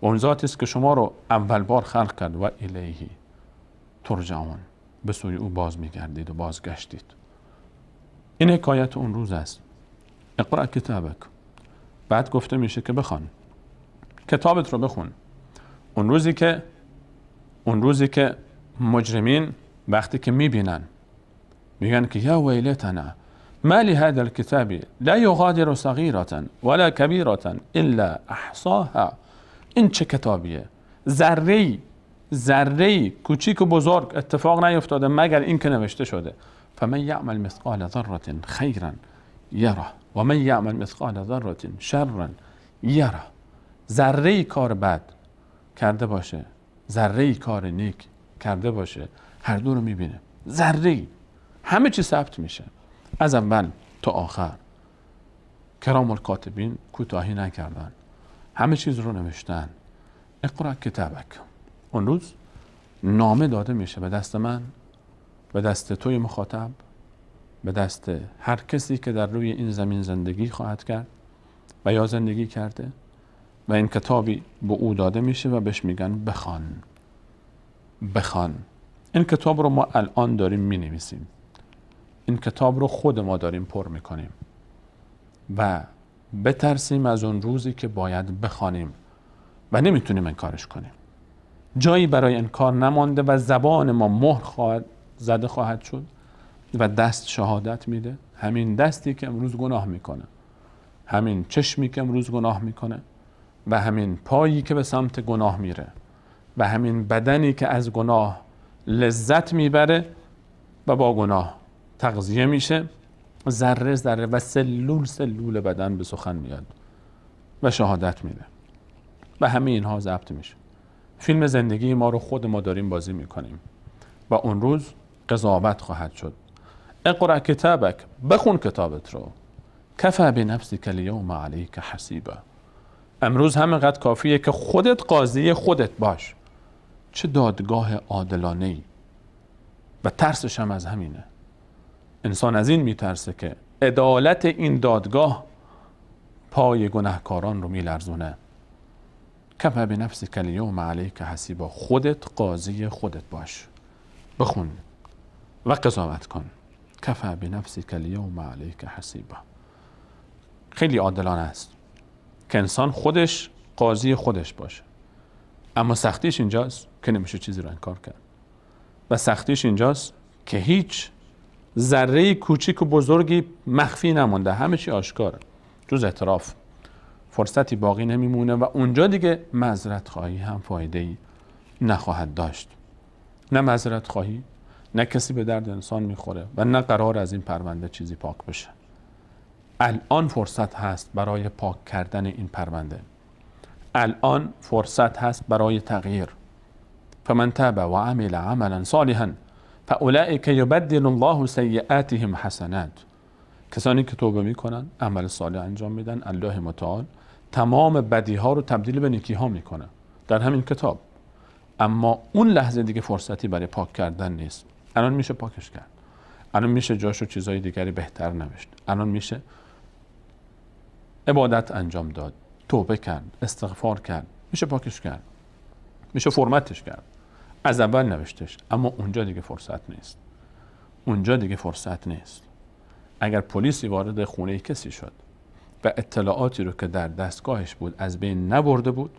S2: اون ذاتی است که شما رو اول بار خلق کرد و الیهی ترجعون به سوی او باز میگردید و بازگشتید این حکایت اون روز است اقرا کتابک بعد گفته میشه که بخوان کتابت رو بخون اون روزی که اون روزی که مجرمین وقتی که میبینن میگن که یا ویلتنا ما لهذا الكتاب لا يغادر صغيرة ولا كبيرة إلا احصاها این چه کتابیه ذره ذره کوچیک و بزرگ اتفاق نیفتاده مگر این که نوشته شده فمن یعمل مثقال ذره خیرا یری و من یعمل مثقال ذره شرا یره ذره کار بد کرده باشه ذره کار نیک کرده باشه هر دو رو میبینه ذره همه چی ثبت میشه از اول تا آخر کرام الکاتبین کوتاهی نکردن همه چیز رو نوشتن اقرا کتابک اون روز نامه داده میشه به دست من به دست توی مخاطب به دست هر کسی که در روی این زمین زندگی خواهد کرد و یا زندگی کرده و این کتابی به او داده میشه و بهش میگن بخوان بخوان این کتاب رو ما الان داریم می نویسیم. این کتاب رو خود ما داریم پر میکنیم و بترسیم از اون روزی که باید بخوانیم و نمیتونیم انکارش کنیم جایی برای انکار نمانده و زبان ما مهر خواهد زده خواهد شد و دست شهادت میده همین دستی که امروز گناه میکنه همین چشمی که امروز گناه میکنه و همین پایی که به سمت گناه میره و همین بدنی که از گناه لذت میبره و با گناه تغذیه میشه ذره ذره و سلول سلول بدن به سخن میاد و شهادت میده و همه اینها ضبط میشه فیلم زندگی ما رو خود ما داریم بازی میکنیم و اون روز قضاوت خواهد شد اقرا کتابک بخون کتابت رو کفه به نفسی کلیوم که حسیبه امروز همینقدر کافیه که خودت قاضی خودت باش چه دادگاه عادلانه ای و ترسش هم از همینه انسان از این میترسه که عدالت این دادگاه پای گناهکاران رو میلرزونه کفه به نفس کلیوم که حسیبا خودت قاضی خودت باش بخون و قضاوت کن کفه به نفس کلیوم که حسیبا خیلی عادلانه است که انسان خودش قاضی خودش باشه اما سختیش اینجاست که نمیشه چیزی رو انکار کرد و سختیش اینجاست که هیچ ذره کوچیک و بزرگی مخفی نمونده همه چی آشکاره جز اعتراف فرصتی باقی نمیمونه و اونجا دیگه مذرت خواهی هم فایده ای نخواهد داشت نه مذرت خواهی نه کسی به درد انسان میخوره و نه قرار از این پرونده چیزی پاک بشه الان فرصت هست برای پاک کردن این پرونده الان فرصت هست برای تغییر فمن تاب و عمل عملا صالحا که یبدل الله سیئاتهم حسنات کسانی که توبه میکنن عمل صالح انجام میدن الله متعال تمام بدی ها رو تبدیل به نیکی ها میکنه در همین کتاب اما اون لحظه دیگه فرصتی برای پاک کردن نیست الان میشه پاکش کرد الان میشه و چیزهای دیگری بهتر نوشت الان میشه عبادت انجام داد توبه کرد استغفار کرد میشه پاکش کرد میشه فرمتش کرد از اول نوشتش اما اونجا دیگه فرصت نیست اونجا دیگه فرصت نیست اگر پلیسی وارد خونه کسی شد و اطلاعاتی رو که در دستگاهش بود از بین نبرده بود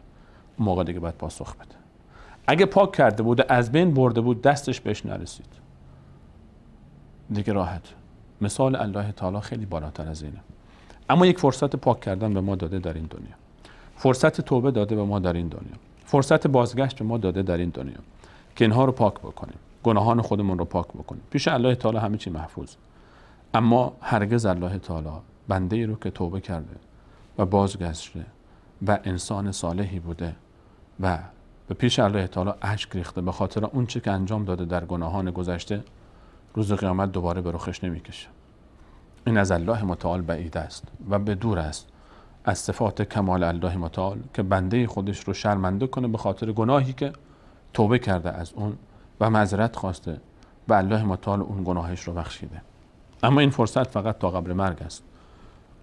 S2: اون موقع دیگه باید پاسخ بده اگه پاک کرده بود از بین برده بود دستش بهش نرسید دیگه راحت مثال الله تعالی خیلی بالاتر از اینه اما یک فرصت پاک کردن به ما داده در این دنیا فرصت توبه داده به ما در این دنیا فرصت بازگشت به ما داده در این دنیا که اینها رو پاک بکنیم گناهان خودمون رو پاک بکنیم پیش الله تعالی همه چی محفوظ اما هرگز الله تعالی بنده ای رو که توبه کرده و بازگشته و انسان صالحی بوده و به پیش الله تعالی اشک ریخته به خاطر اون چی که انجام داده در گناهان گذشته روز قیامت دوباره به رخش نمیکشه این از الله متعال بعید است و به دور است از صفات کمال الله متعال که بنده خودش رو شرمنده کنه به خاطر گناهی که توبه کرده از اون و معذرت خواسته و الله متعال اون گناهش رو بخشیده اما این فرصت فقط تا قبل مرگ است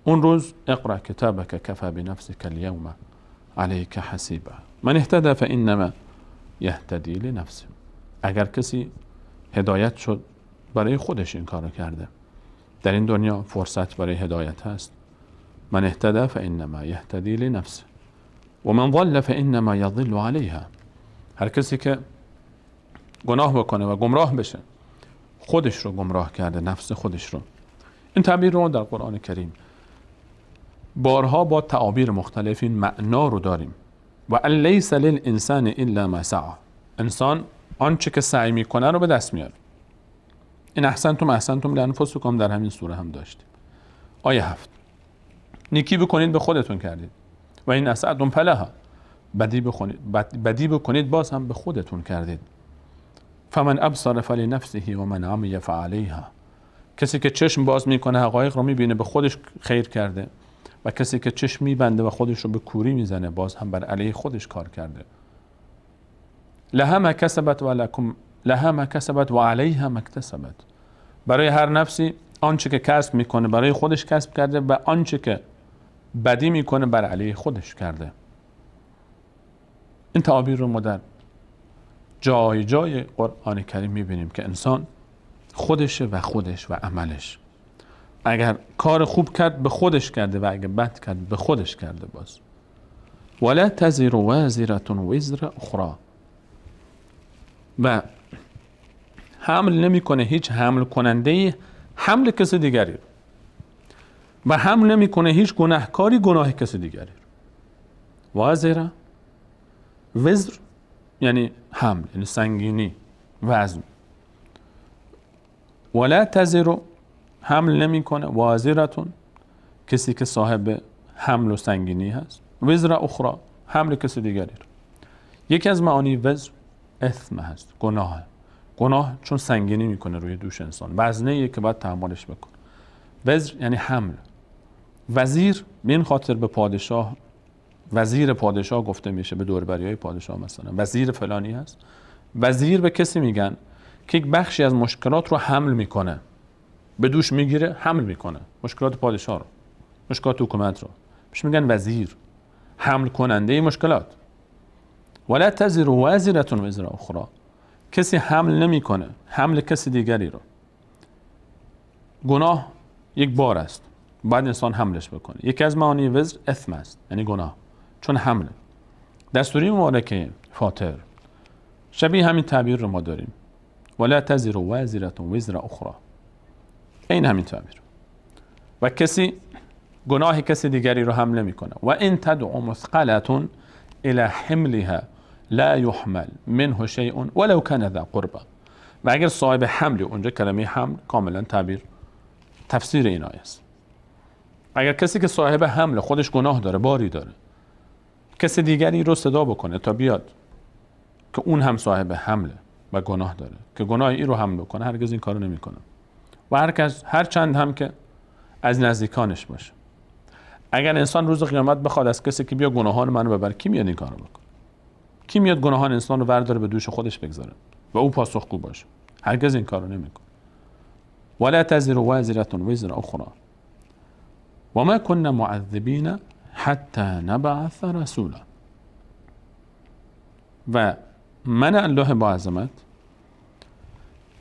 S2: اون روز اقرا کتابک کفا بنفسک الیوم علیک حسیبه من اهتدی فانما یهتدی لنفسه اگر کسی هدایت شد برای خودش این کارو کرده در این دنیا فرصت برای هدایت هست من اهتدی فانما یهتدی لنفسه و من ضل فانما یضل علیها. هر کسی که گناه بکنه و گمراه بشه خودش رو گمراه کرده نفس خودش رو این تعبیر رو در قرآن کریم بارها با تعابیر مختلف این معنا رو داریم و الیس لیس للانسان الا ما سعی انسان آنچه که سعی میکنه رو به دست میاره این احسنتم احسنتم لانفسکم در همین سوره هم داشتیم آیه هفت نیکی بکنید به خودتون کردید و این پله فلها بدی بخونید بدی بکنید باز هم به خودتون کردید فمن ابصر نفسه و من عمی فعلیها کسی که چشم باز میکنه حقایق رو میبینه به خودش خیر کرده و کسی که چشم میبنده و خودش رو به کوری میزنه باز هم بر علیه خودش کار کرده لها ما کسبت و لکم کسبت و علیها برای هر نفسی آنچه که کسب میکنه برای خودش کسب کرده و آنچه که بدی میکنه بر علیه خودش کرده این تعابیر رو ما در جای جای قرآن کریم میبینیم که انسان خودشه و خودش و عملش اگر کار خوب کرد به خودش کرده و اگر بد کرد به خودش کرده باز ولا تزیر وازرتون وزر اخری و حمل نمیکنه هیچ حمل کننده ای حمل کسی دیگری رو و حمل نمیکنه هیچ گناهکاری گناه کسی دیگری رو وزر یعنی حمل یعنی سنگینی وزن ولا تزر حمل نمیکنه وازرتون کسی که صاحب حمل و سنگینی هست وزر اخری حمل کسی دیگری یکی از معانی وزر اثم هست گناه گناه چون سنگینی میکنه روی دوش انسان وزنه که باید تحملش بکنه وزر یعنی حمل وزیر به این خاطر به پادشاه وزیر پادشاه گفته میشه به دوربری های پادشاه مثلا وزیر فلانی هست وزیر به کسی میگن که یک بخشی از مشکلات رو حمل میکنه به دوش میگیره حمل میکنه مشکلات پادشاه رو مشکلات حکومت رو بهش میگن وزیر حمل کننده ای مشکلات ولا تزیر وزیرتون وزیر اخری کسی حمل نمیکنه حمل کسی دیگری رو گناه یک بار است بعد انسان حملش بکنه یکی از معانی وزر اثم است یعنی گناه چون حمله دستوری مبارکه فاطر شبیه همین تعبیر رو ما داریم ولا تزر وازرتون وزر اخری این همین تعبیر و کسی گناه کسی دیگری رو حمله میکنه و این تدعو مثقلتون الى حملها لا يحمل منه شيء ولو كان ذا قربه و اگر صاحب حملی اونجا کلمه حمل کاملا تعبیر تفسیر این آیه است اگر کسی که صاحب حمل خودش گناه داره باری داره کس دیگری رو صدا بکنه تا بیاد که اون هم صاحب حمله و گناه داره که گناه ای رو حمل بکنه هرگز این کارو نمیکنه و هر کس هر چند هم که از نزدیکانش باشه اگر انسان روز قیامت بخواد از کسی که بیا گناهان منو ببر کی میاد این کارو بکنه کی میاد گناهان انسان رو ورداره به دوش خودش بگذاره و او پاسخگو باشه هرگز این کارو نمیکنه ولا تزر و وزر اخری وما کنا معذبین حتی نبعث رسولا و من الله با عظمت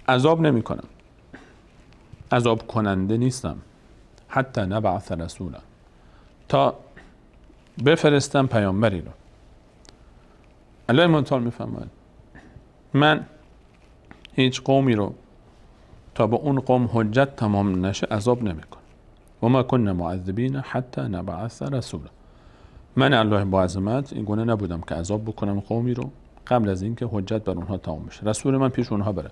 S2: عذاب نمی کنم عذاب کننده نیستم حتی نبعث رسولا تا بفرستم پیامبری رو الله منطال میفهمد من هیچ قومی رو تا به اون قوم حجت تمام نشه عذاب نمیکنم وما کنا معذبین حتی نبعث رسولا من الله با عظمت این گونه نبودم که عذاب بکنم قومی رو قبل از اینکه حجت بر اونها تمام بشه رسول من پیش اونها بره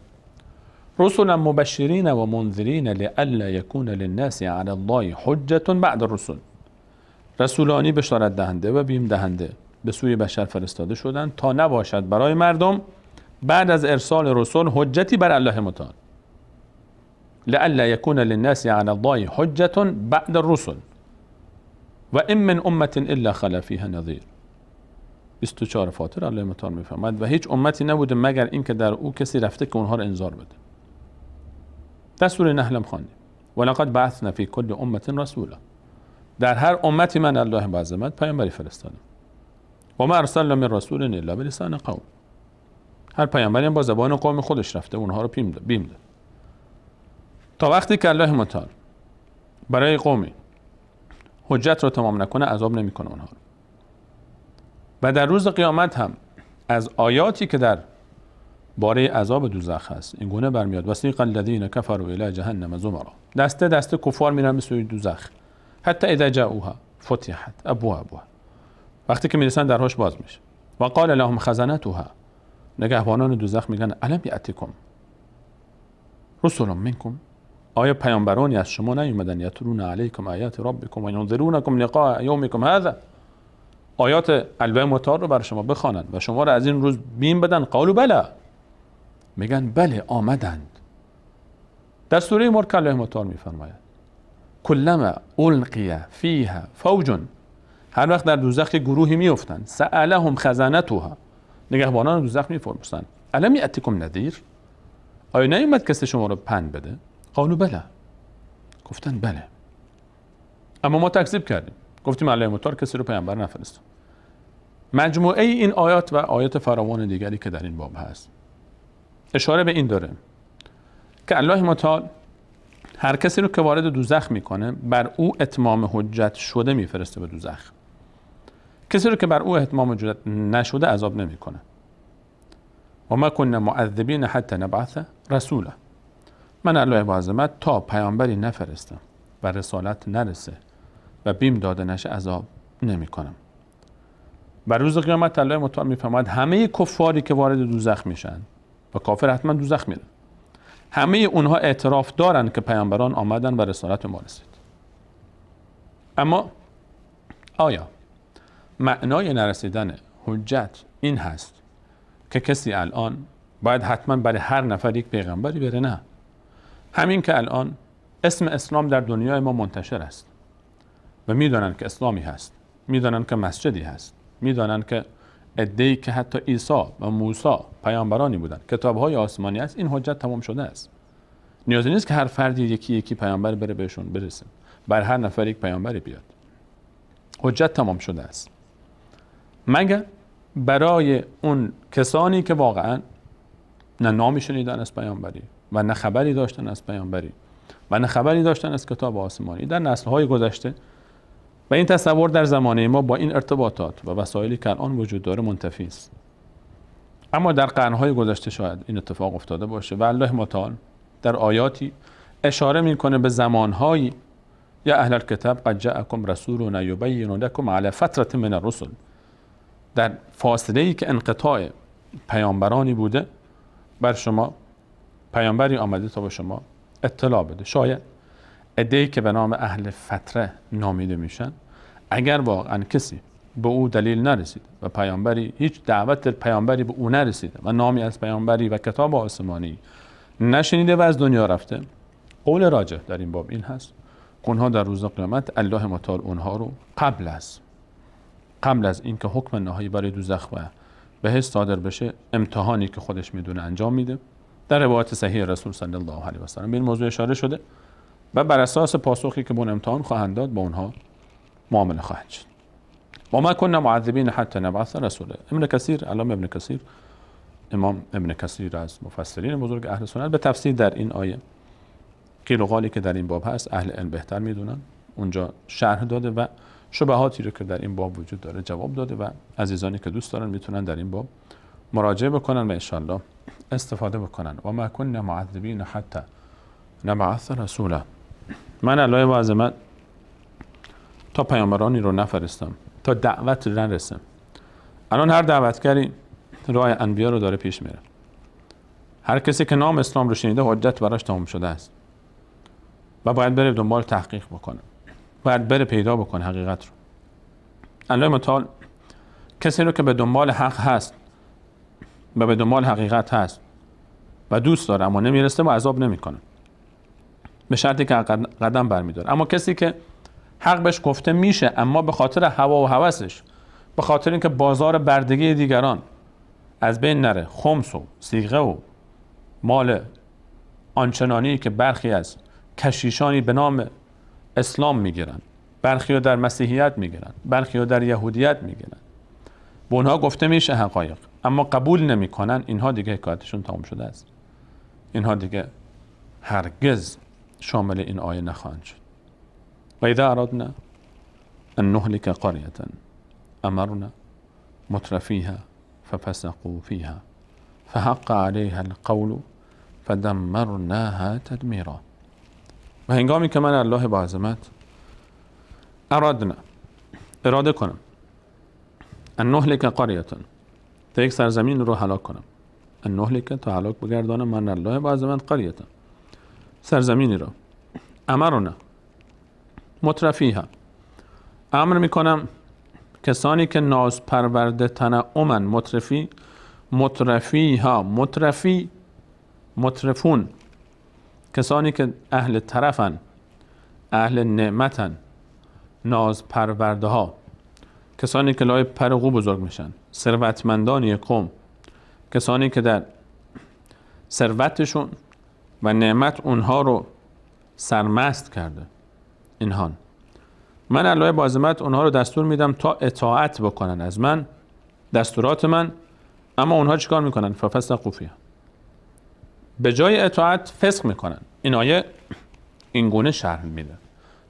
S2: رسلا مبشرین و منذرین لئلا یکون للناس علی الله حجت بعد الرسل رسولانی بشارت دهنده و بیم دهنده به سوی بشر فرستاده شدند تا نباشد برای مردم بعد از ارسال رسول حجتی بر الله متعال لئلا يكون للناس على الله حجة بعد الرسل وإن من أمة إلا خلا فيها نظير استشار فاطر الله مطار میفرماید و هیچ امتی نبوده مگر اینکه در او کسی رفته که اونها رو انذار بده در نحلم خواندیم ولقد بعثنا فی کل امت رسولا در هر امتی من الله بعظمت پیامبری فرستادم و ما ارسلنا من رسول الا بلسان قوم هر پیامبری با زبان قوم خودش رفته اونها رو بیم داد وقتی که الله متعال برای قومی حجت رو تمام نکنه عذاب نمیکنه اونها رو و در روز قیامت هم از آیاتی که در باره عذاب دوزخ هست این گونه برمیاد وسیق الذین کفروا الی جهنم زمرا دسته دسته کفار میرن به سوی دوزخ حتی اذا جاءوها فتحت ابوها وقتی که میرسن درهاش باز میشه و قال لهم خزنتها نگهبانان دوزخ میگن الم یاتیکم رسول منکم آیا پیامبرانی از شما نیومدن یترون علیکم آیات ربکم و ینذرونکم لقاء یومکم هذا آیات الوه مطار رو بر شما بخوانند و شما رو از این روز بیم بدن قالو بله میگن بله آمدند در سوره مرک مطار متار میفرماید کلما القیه، فیها فوج هر وقت در دوزخ گروهی میافتند سألهم خزانتها نگهبانان دوزخ میفرمسن الم اتیکم ندیر آیا نیومد کسی شما رو پند بده قالو بله گفتن بله اما ما تکذیب کردیم گفتیم علیه مطار کسی رو پیامبر نفرست. مجموعه این آیات و آیات فراوان دیگری که در این باب هست اشاره به این داره که الله مطال هر کسی رو که وارد دوزخ میکنه بر او اتمام حجت شده میفرسته به دوزخ کسی رو که بر او اتمام حجت نشده عذاب نمیکنه و ما کنه معذبین حتی نبعث رسوله من الله عظمت تا پیامبری نفرستم و رسالت نرسه و بیم داده نشه عذاب نمی کنم و روز قیامت الله متعال میفهمد همه کفاری که وارد دوزخ میشن و کافر حتما دوزخ میره همه اونها اعتراف دارن که پیامبران آمدن و رسالت ما رسید اما آیا معنای نرسیدن حجت این هست که کسی الان باید حتما برای هر نفر یک پیغمبری بره نه همین که الان اسم اسلام در دنیای ما منتشر است و میدانند که اسلامی هست میدانند که مسجدی هست میدانند که ادهی که حتی عیسی و موسی پیامبرانی بودند های آسمانی است این حجت تمام شده است نیازی نیست که هر فردی یکی یکی پیامبر بره بهشون برسه بر هر نفر یک پیامبری بیاد حجت تمام شده است مگر برای اون کسانی که واقعا نه نامی شنیدن از پیامبری و نه خبری داشتن از پیامبری و نه خبری داشتن از کتاب آسمانی در نسلهای گذشته و این تصور در زمانه ما با این ارتباطات و وسایلی که الان وجود داره منتفی است اما در های گذشته شاید این اتفاق افتاده باشه و الله متعال در آیاتی اشاره میکنه به زمانهایی یا اهل کتاب قد رسول و یبین لکم علی فتره من الرسل در فاصله که انقطاع پیامبرانی بوده بر شما پیامبری آمده تا به شما اطلاع بده شاید ادهی که به نام اهل فتره نامیده میشن اگر واقعا کسی به او دلیل نرسید و پیامبری هیچ دعوت پیامبری به او نرسیده و نامی از پیامبری و کتاب آسمانی نشنیده و از دنیا رفته قول راجه در این باب این هست اونها در روز قیامت الله متعال اونها رو قبل از قبل از اینکه حکم نهایی برای دوزخ و بهش صادر بشه امتحانی که خودش میدونه انجام میده در روایت صحیح رسول صلی الله علیه و سلم به این موضوع اشاره شده و بر اساس پاسخی که بون امتحان خواهند داد با اونها معامله خواهند شد و ما معذبین حتی نبعث ابن کثیر علام ابن کثیر امام ابن کثیر از مفسرین بزرگ اهل سنت به تفسیر در این آیه قیل و که در این باب هست اهل علم بهتر میدونن اونجا شرح داده و شبهاتی رو که در این باب وجود داره جواب داده و عزیزانی که دوست دارن میتونن در این باب مراجعه بکنن و استفاده بکنن و ما کن معذبین حتی نبعث رسوله من علای عظمت تا پیامبرانی رو نفرستم تا دعوت نرسم الان هر دعوتگری راه انبیا رو داره پیش میره هر کسی که نام اسلام رو شنیده حجت براش تمام شده است و باید بره دنبال تحقیق بکنه باید بره پیدا بکنه حقیقت رو الله متعال کسی رو که به دنبال حق هست و به دنبال حقیقت هست و دوست داره اما نمیرسه و عذاب نمیکنه به شرطی که قدم برمیداره اما کسی که حق بهش گفته میشه اما به خاطر هوا و هوسش به خاطر اینکه بازار بردگی دیگران از بین نره خمس و سیغه و مال آنچنانی که برخی از کشیشانی به نام اسلام میگیرن برخی رو در مسیحیت میگیرن برخی رو در یهودیت میگیرن به اونها گفته میشه حقایق اما قبول نمیکنن اینها دیگه حکایتشون تمام شده است اینها دیگه هرگز شامل این آیه نخواهند شد و اذا ارادنا ان نهلك قريه امرنا مترفيها ففسقوا فيها فحق عليها القول فدمرناها تدمیرا و هنگامی که من الله با عظمت ارادنا اراده کنم ان نهلک قریه تا یک سرزمین رو هلاک کنم ان که تا هلاک بگردانه من الله و عظمت من قریتم سرزمینی را امرونه مترفیها امر میکنم کسانی که ناز پرورده تنعمن مترفی مترفی ها مترفی مترفون کسانی که اهل طرفن اهل نعمتن ناز پرورده ها کسانی که لای پر بزرگ میشن ثروتمندان یک قوم کسانی که در ثروتشون و نعمت اونها رو سرمست کرده اینها. من علای بازمت اونها رو دستور میدم تا اطاعت بکنن از من دستورات من اما اونها چیکار میکنن ففسق قوفیه به جای اطاعت فسق میکنن این آیه این گونه شرح میده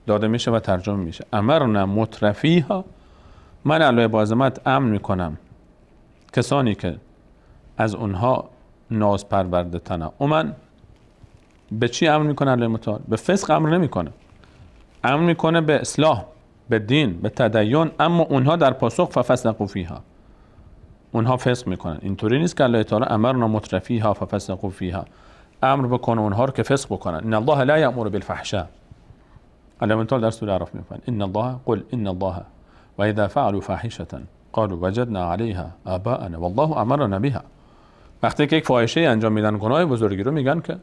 S2: داده میشه و ترجمه میشه امرنا مترفیها من علای بازمت امن میکنم کسانی که از اونها ناز پرورده اومن به چی امر میکنه علی متعال به فسق امر نمیکنه امر میکنه به اصلاح به دین به تدین اما اونها در پاسخ نقفی ها. اونها فسق میکنن اینطوری نیست که الله تعالی امرنا مترفیها نقفی ها. امر بکنه اونها رو که فسق بکنن ان الله لا یامر بالفحشاء علی متعال در سوره عرف میفهمن ان الله قل ان الله و اذا فعلوا فاحشه قالوا وجدنا عليها آباءنا والله امرنا بها وقتی که یک فاحشه انجام میدن گناه بزرگی رو میگن که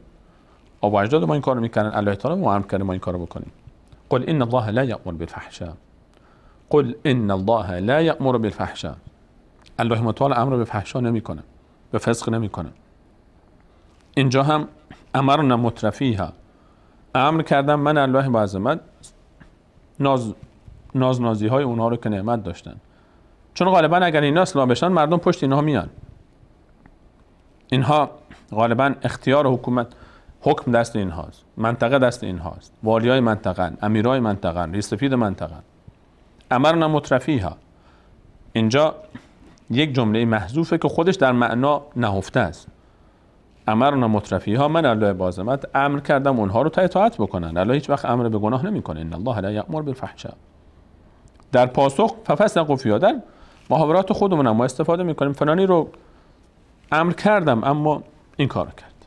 S2: آب اجداد ما این کارو میکنن الله تعالی ما امر کرده ما این کارو بکنیم قل ان الله لا یأمر بالفحشاء قل ان الله لا یأمر بالفحشاء الله تعالی امر به فحشا نمیکنه به فسق نمیکنه اینجا هم امرنا ها امر کردم من الله با عظمت ناز ناز های اونها رو که نعمت داشتن چون غالبا اگر اینا اصلاح بشن مردم پشت اینها میان اینها غالبا اختیار حکومت حکم دست اینهاست منطقه دست اینهاست والیای منطقه امیرای منطقه ریسفید منطقه امرنا مطرفی ها اینجا یک جمله محذوفه که خودش در معنا نهفته است امرنا مطرفی ها من الله بازمت امر کردم اونها رو تا اطاعت بکنن الله هیچ وقت امر به گناه نمیکنه ان الله لا یامر بالفحشاء در پاسخ ففسق فیها محاورات خودمون ما استفاده میکنیم فلانی رو امر کردم اما این کار کرد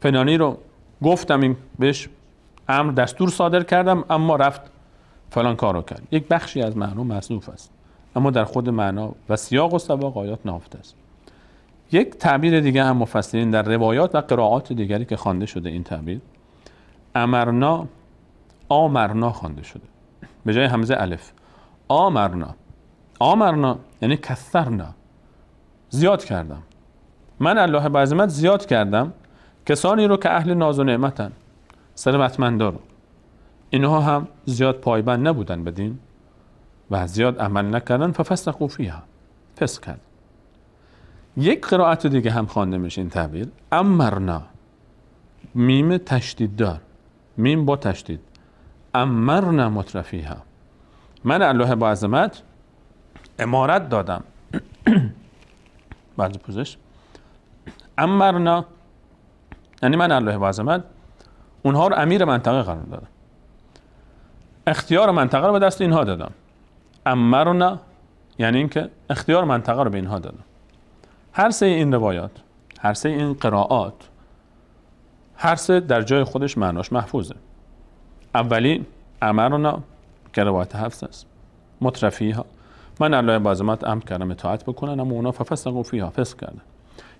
S2: فنانی رو گفتم این بهش امر دستور صادر کردم اما رفت فلان کار رو کرد یک بخشی از معنا مصنوف است اما در خود معنا و سیاق و سباق آیات نافته است یک تعبیر دیگه هم مفسرین در روایات و قرائات دیگری که خوانده شده این تعبیر امرنا آمرنا خوانده شده به جای همزه الف آمرنا آمرنا یعنی کثرنا زیاد کردم من الله به زیاد کردم کسانی رو که اهل ناز و نعمتن ثروتمندا اینها هم زیاد پایبند نبودن بدین و زیاد عمل نکردن ففسقوا فیها فسق کرد یک قرائت دیگه هم خوانده میشه این تعبیر امرنا میم تشدید دار میم با تشدید امرنا مترفیها من الله با عظمت امارت دادم بعد پوزش امرنا یعنی من الله و اونها رو امیر منطقه قرار دادم اختیار منطقه رو به دست اینها دادم امرنا یعنی اینکه اختیار منطقه رو به اینها دادم هر سه این روایات هر سه این قرائات هر سه در جای خودش معناش محفوظه اولی امرنا که روایت حفظ است مطرفی ها من الله بازمت ام کردم اطاعت بکنن اما اونا ففسقوا فیها فسق کردن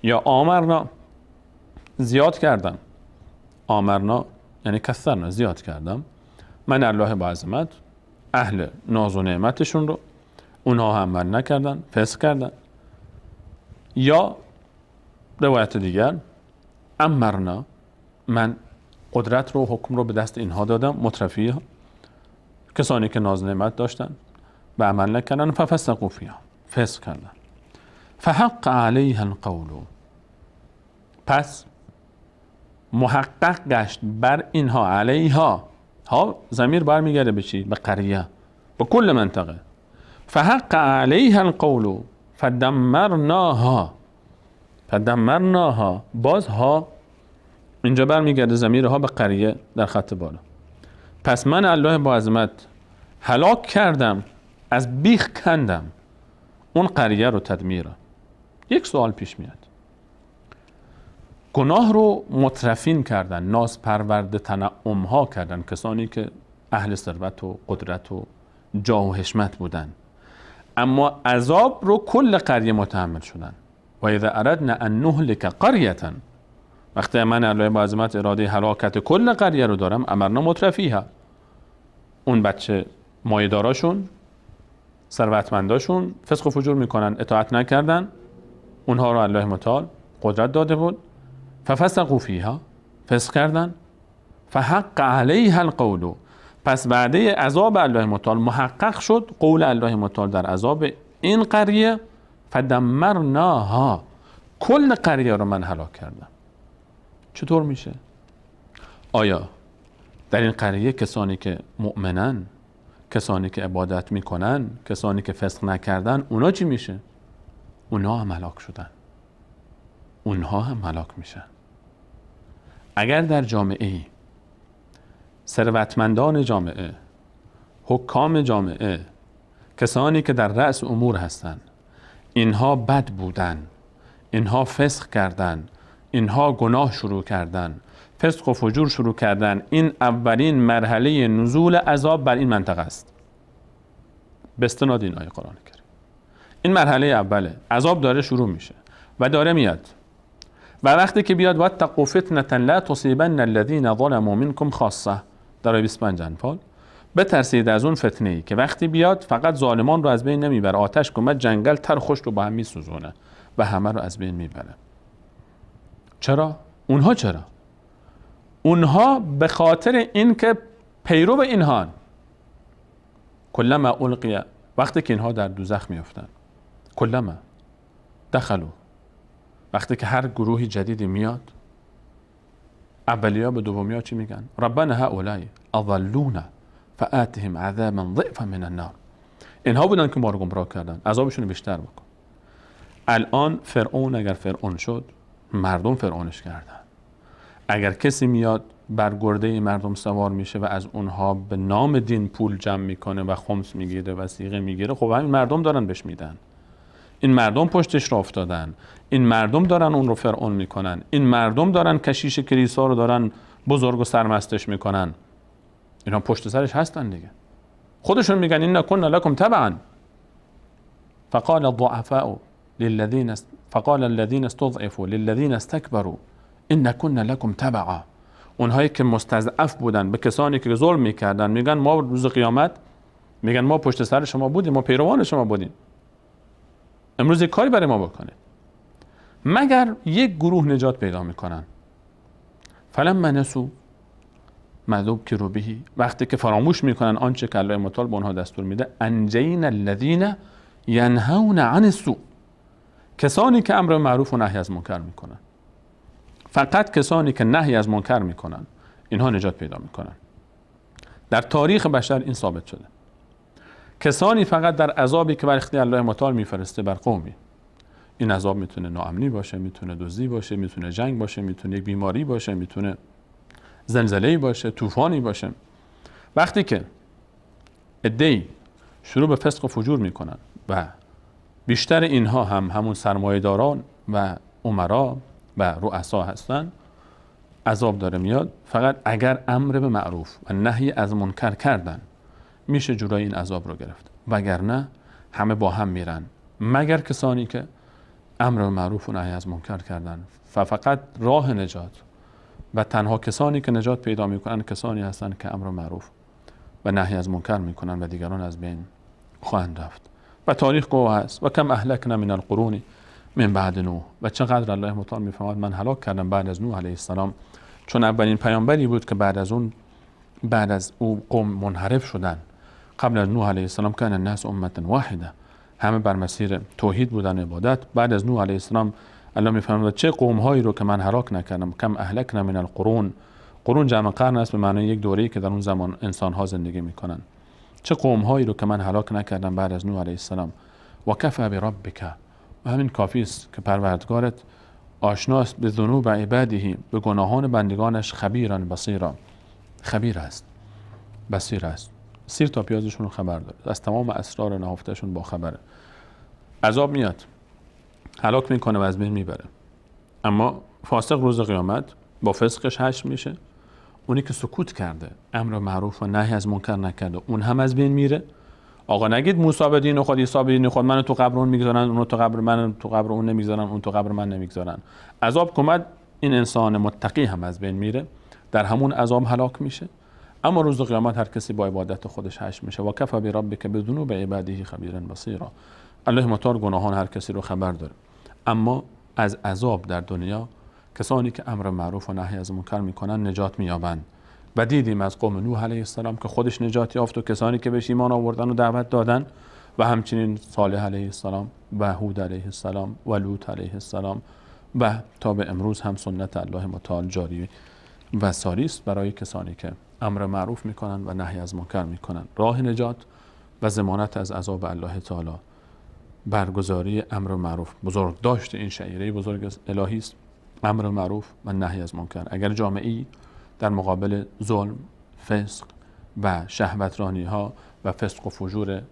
S2: یا آمرنا زیاد کردم آمرنا یعنی کثرنا زیاد کردم من الله با عظمت اهل ناز و نعمتشون رو اونها هم نکردن فسق کردن یا روایت دیگر امرنا من قدرت رو حکم رو به دست اینها دادم مترفی ها کسانی که ناز نعمت داشتن به عمل نکردن قوفی فیها فسق کردن فحق علیه القول پس محقق گشت بر اینها علیها ها زمیر برمیگرده به چی؟ به قریه به کل منطقه فحق علیه القول فدمرناها فدمرناها باز ها اینجا برمیگرده زمیر ها به قریه در خط بالا پس من الله با عظمت هلاک کردم از بیخ کندم اون قریه رو تدمیره یک سوال پیش میاد گناه رو مترفین کردن ناز پرورد تنعم ها کردن کسانی که اهل ثروت و قدرت و جاه و حشمت بودن اما عذاب رو کل قریه متحمل شدن و اذا اردنا ان نهلك قريه وقتی من علای با عظمت اراده هلاکت کل قریه رو دارم امرنا مطرفیها اون بچه مایداراشون ثروتمنداشون فسق و فجور میکنن اطاعت نکردن اونها رو الله متعال قدرت داده بود ففسقوا فیها فسق کردن فحق علیها القول پس بعده عذاب الله متعال محقق شد قول الله متعال در عذاب این قریه فدمرناها کل قریه رو من هلاک کردم چطور میشه آیا در این قریه کسانی که مؤمنن کسانی که عبادت میکنن کسانی که فسق نکردن اونا چی میشه اونا هم ملاک شدن اونها هم ملاک میشن اگر در جامعه ای ثروتمندان جامعه حکام جامعه کسانی که در رأس امور هستند اینها بد بودن اینها فسخ کردن اینها گناه شروع کردن فسق و فجور شروع کردن این اولین مرحله نزول عذاب بر این منطقه است به استناد این آیه قرآن این مرحله اوله عذاب داره شروع میشه و داره میاد و وقتی که بیاد واتقوا فتنه لا تصیبن الذین ظلموا منکم خاصه در 25 انفال بترسید از اون فتنه ای که وقتی بیاد فقط ظالمان رو از بین نمیبره آتش کمه جنگل تر خوش رو با هم میسوزونه و همه رو از بین میبره چرا اونها چرا اونها به خاطر اینکه پیرو به اینها کلما وقتی که اینها در دوزخ میافتند کلما دخلو وقتی که هر گروهی جدیدی میاد اولیا به دومیا چی میگن ربنا هؤلاء اضلونا فاتهم عذابا ضعفا من النار اینها بودن که ما رو گمراه کردن عذابشون بیشتر بکن الان فرعون اگر فرعون شد مردم فرعونش کردن اگر کسی میاد بر گرده مردم سوار میشه و از اونها به نام دین پول جمع میکنه و خمس میگیره و سیغه میگیره خب همین مردم دارن بهش میدن این مردم پشتش را افتادن این مردم دارن اون رو فرعون میکنن این مردم دارن کشیش کلیسا رو دارن بزرگ و سرمستش میکنن اینا پشت سرش هستن دیگه خودشون میگن این نکن لکم تبعا فقال الضعفاء للذین فقال الذین استضعفوا للذین استکبروا ان کنا لکم تبعا اونهایی که مستضعف بودن به کسانی که ظلم میکردن میگن ما روز قیامت میگن ما پشت سر شما بودیم ما پیروان شما بودیم امروز یک کاری برای ما بکنه مگر یک گروه نجات پیدا میکنن فلم منسو مذوب که رو بهی وقتی که فراموش میکنن آنچه که الله مطال به آنها دستور میده انجین الذین ینهون عن سو کسانی که امر معروف و نهی از منکر میکنن فقط کسانی که نهی از منکر میکنن اینها نجات پیدا میکنن در تاریخ بشر این ثابت شده کسانی فقط در عذابی که بر اختیار الله متعال میفرسته بر قومی این عذاب میتونه ناامنی باشه میتونه دزدی باشه میتونه جنگ باشه میتونه یک بیماری باشه میتونه زلزله باشه طوفانی باشه وقتی که ادعی شروع به فسق و فجور میکنن و بیشتر اینها هم همون داران و عمرا و رؤسا هستن عذاب داره میاد فقط اگر امر به معروف و نهی از منکر کردن میشه جورایی این عذاب رو گرفت وگرنه همه با هم میرن مگر کسانی که امر معروف و نهی از منکر کردن فقط راه نجات و تنها کسانی که نجات پیدا میکنن کسانی هستند که امر معروف و نهی از منکر میکنن و دیگران از بین خواهند رفت و تاریخ گواه است و کم اهلک من القرون من بعد نو و چقدر الله متعال میفهمد من هلاک کردم بعد از نو علیه السلام چون اولین پیامبری بود که بعد از اون بعد از او قوم منحرف شدن قبل از نوح علیه السلام کان الناس امه واحده همه بر مسیر توحید بودن عبادت بعد از نوح علیه السلام الله میفهمد چه قوم هایی رو که من هلاک نکردم کم اهلکنا من القرون قرون جمع قرن است به معنی یک دوره که در اون زمان انسان ها زندگی میکنن چه قوم هایی رو که من هلاک نکردم بعد از نوح علیه السلام و کفا بربک و همین کافی است که پروردگارت آشناست به ذنوب عباده به گناهان بندگانش خبیران بصیرا خبیر است بصیر است سیر تا پیازشون رو خبر داره از تمام اسرار نهفتهشون با خبره عذاب میاد حلاک میکنه و از بین میبره اما فاسق روز قیامت با فسقش هش میشه اونی که سکوت کرده امر معروف و نهی از منکر نکرده اون هم از بین میره آقا نگید موسی به دین خود عیسی به دین خود منو تو قبر اون میگذارن اونو تو قبر من تو قبر اون نمیگذارن اون تو قبر من نمیگذارن عذاب کمد این انسان متقی هم از بین میره در همون عذاب هلاک میشه اما روز قیامت هر کسی با عبادت خودش هش میشه و کفا که بدونو به عبادیه خبیرن بصیرا الله متعال گناهان هر کسی رو خبر داره اما از عذاب در دنیا کسانی که امر معروف و نهی از منکر میکنن نجات مییابند و دیدیم از قوم نوح علیه السلام که خودش نجات یافت و کسانی که بهش ایمان آوردن و دعوت دادن و همچنین صالح علیه السلام و هود علیه السلام و لوط علیه السلام و تا به امروز هم سنت الله متعال جاری و ساری برای کسانی که امر معروف میکنن و نهی از منکر میکنن راه نجات و زمانت از عذاب الله تعالی برگزاری امر معروف بزرگ داشت این شعیره بزرگ الهی است امر معروف و نهی از منکر اگر جامعی در مقابل ظلم فسق و شهوترانی ها و فسق و فجور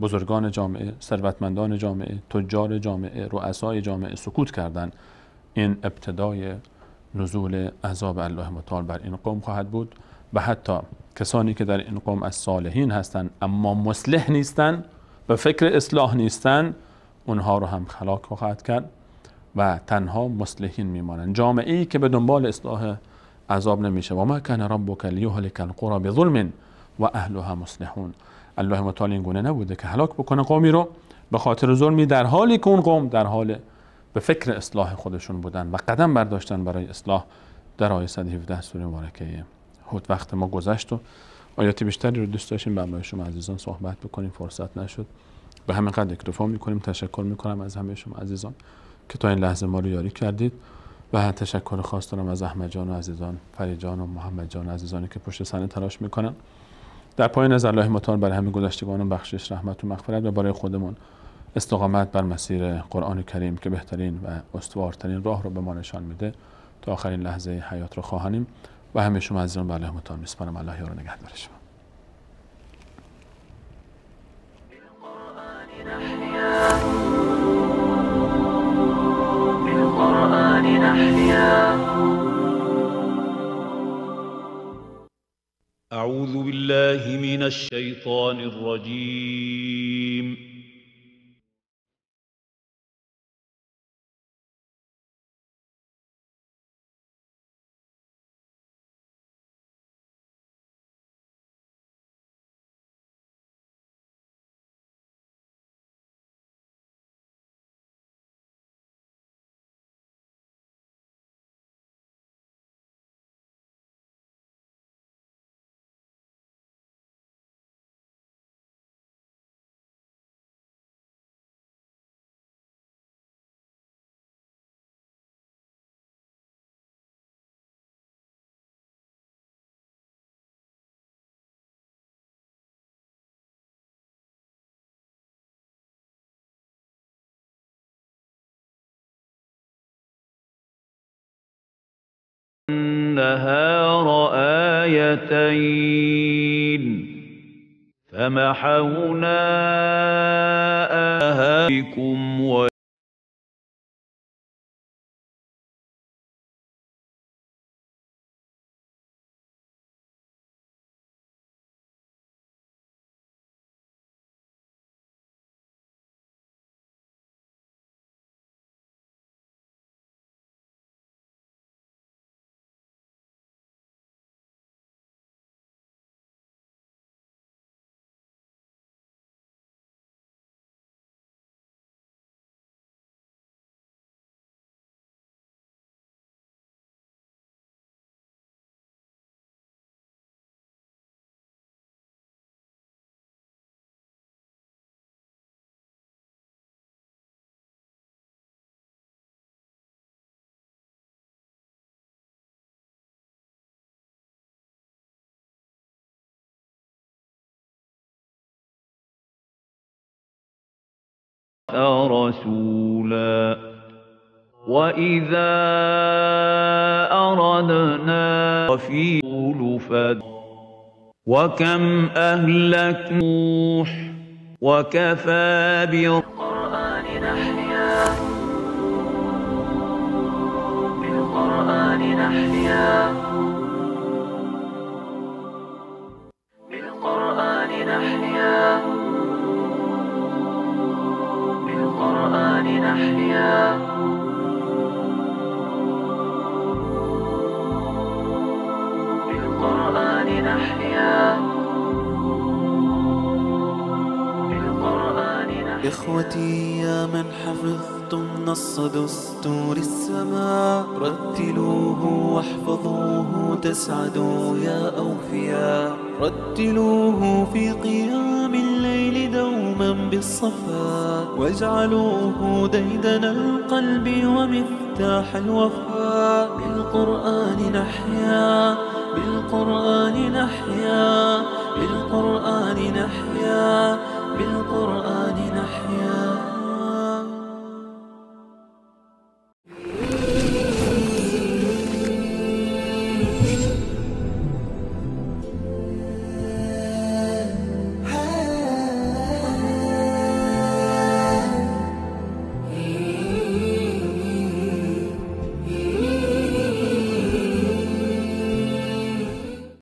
S2: بزرگان جامعه ثروتمندان جامعه تجار جامعه رؤسای جامعه سکوت کردند این ابتدای نزول عذاب الله متعال بر این قوم خواهد بود و حتی کسانی که در این قوم از صالحین هستند اما مصلح نیستند به فکر اصلاح نیستند اونها رو هم خلاق خواهد کرد و تنها مصلحین میمانند جامعه ای که به دنبال اصلاح عذاب نمیشه و ما کن ربک لیهلک القرى بظلم و اهلها مصلحون الله متعال این گونه نبوده که هلاک بکنه قومی رو به خاطر ظلمی در حالی که اون قوم در حال به فکر اصلاح خودشون بودن و قدم برداشتن برای اصلاح در آیه 117 سوره مبارکه خود وقت ما گذشت و آیات بیشتری رو دوست داشتیم همه شما عزیزان صحبت بکنیم فرصت نشد به همین قدر اکتفا میکنیم تشکر میکنم از همه شما عزیزان که تا این لحظه ما رو یاری کردید و تشکر خاص دارم از احمد جان و عزیزان فرید جان و محمد جان عزیزانی که پشت صحنه تلاش میکنن در پایان از الله متعال برای همه و بخشش رحمت و مغفرت و برای خودمون استقامت بر مسیر قرآن کریم که بهترین و استوارترین راه رو به ما نشان میده تا آخرین لحظه حیات رو خواهانیم و همه شما از به بله همتان میسپارم الله نگه داره شما
S1: أعوذ بالله من الشيطان الرجيم النَّهَارَ آيتين فمحونا آهاتكم رسولا وإذا أردنا في فد وكم أهلك نوح وكفى بالقرآن نحيا بالقرآن نحيا القرآن نحيا بالقرآن نحيا بالقرآن نحيا إخوتي يا من حفظتم نص دستور السماء رتلوه واحفظوه تسعدوا يا أوفياء رتلوه في قيام علما بالصفا واجعلوه ديدن القلب ومفتاح الوفا بالقرآن نحيا بالقرآن نحيا بالقرآن نحيا بالقرآن نحيا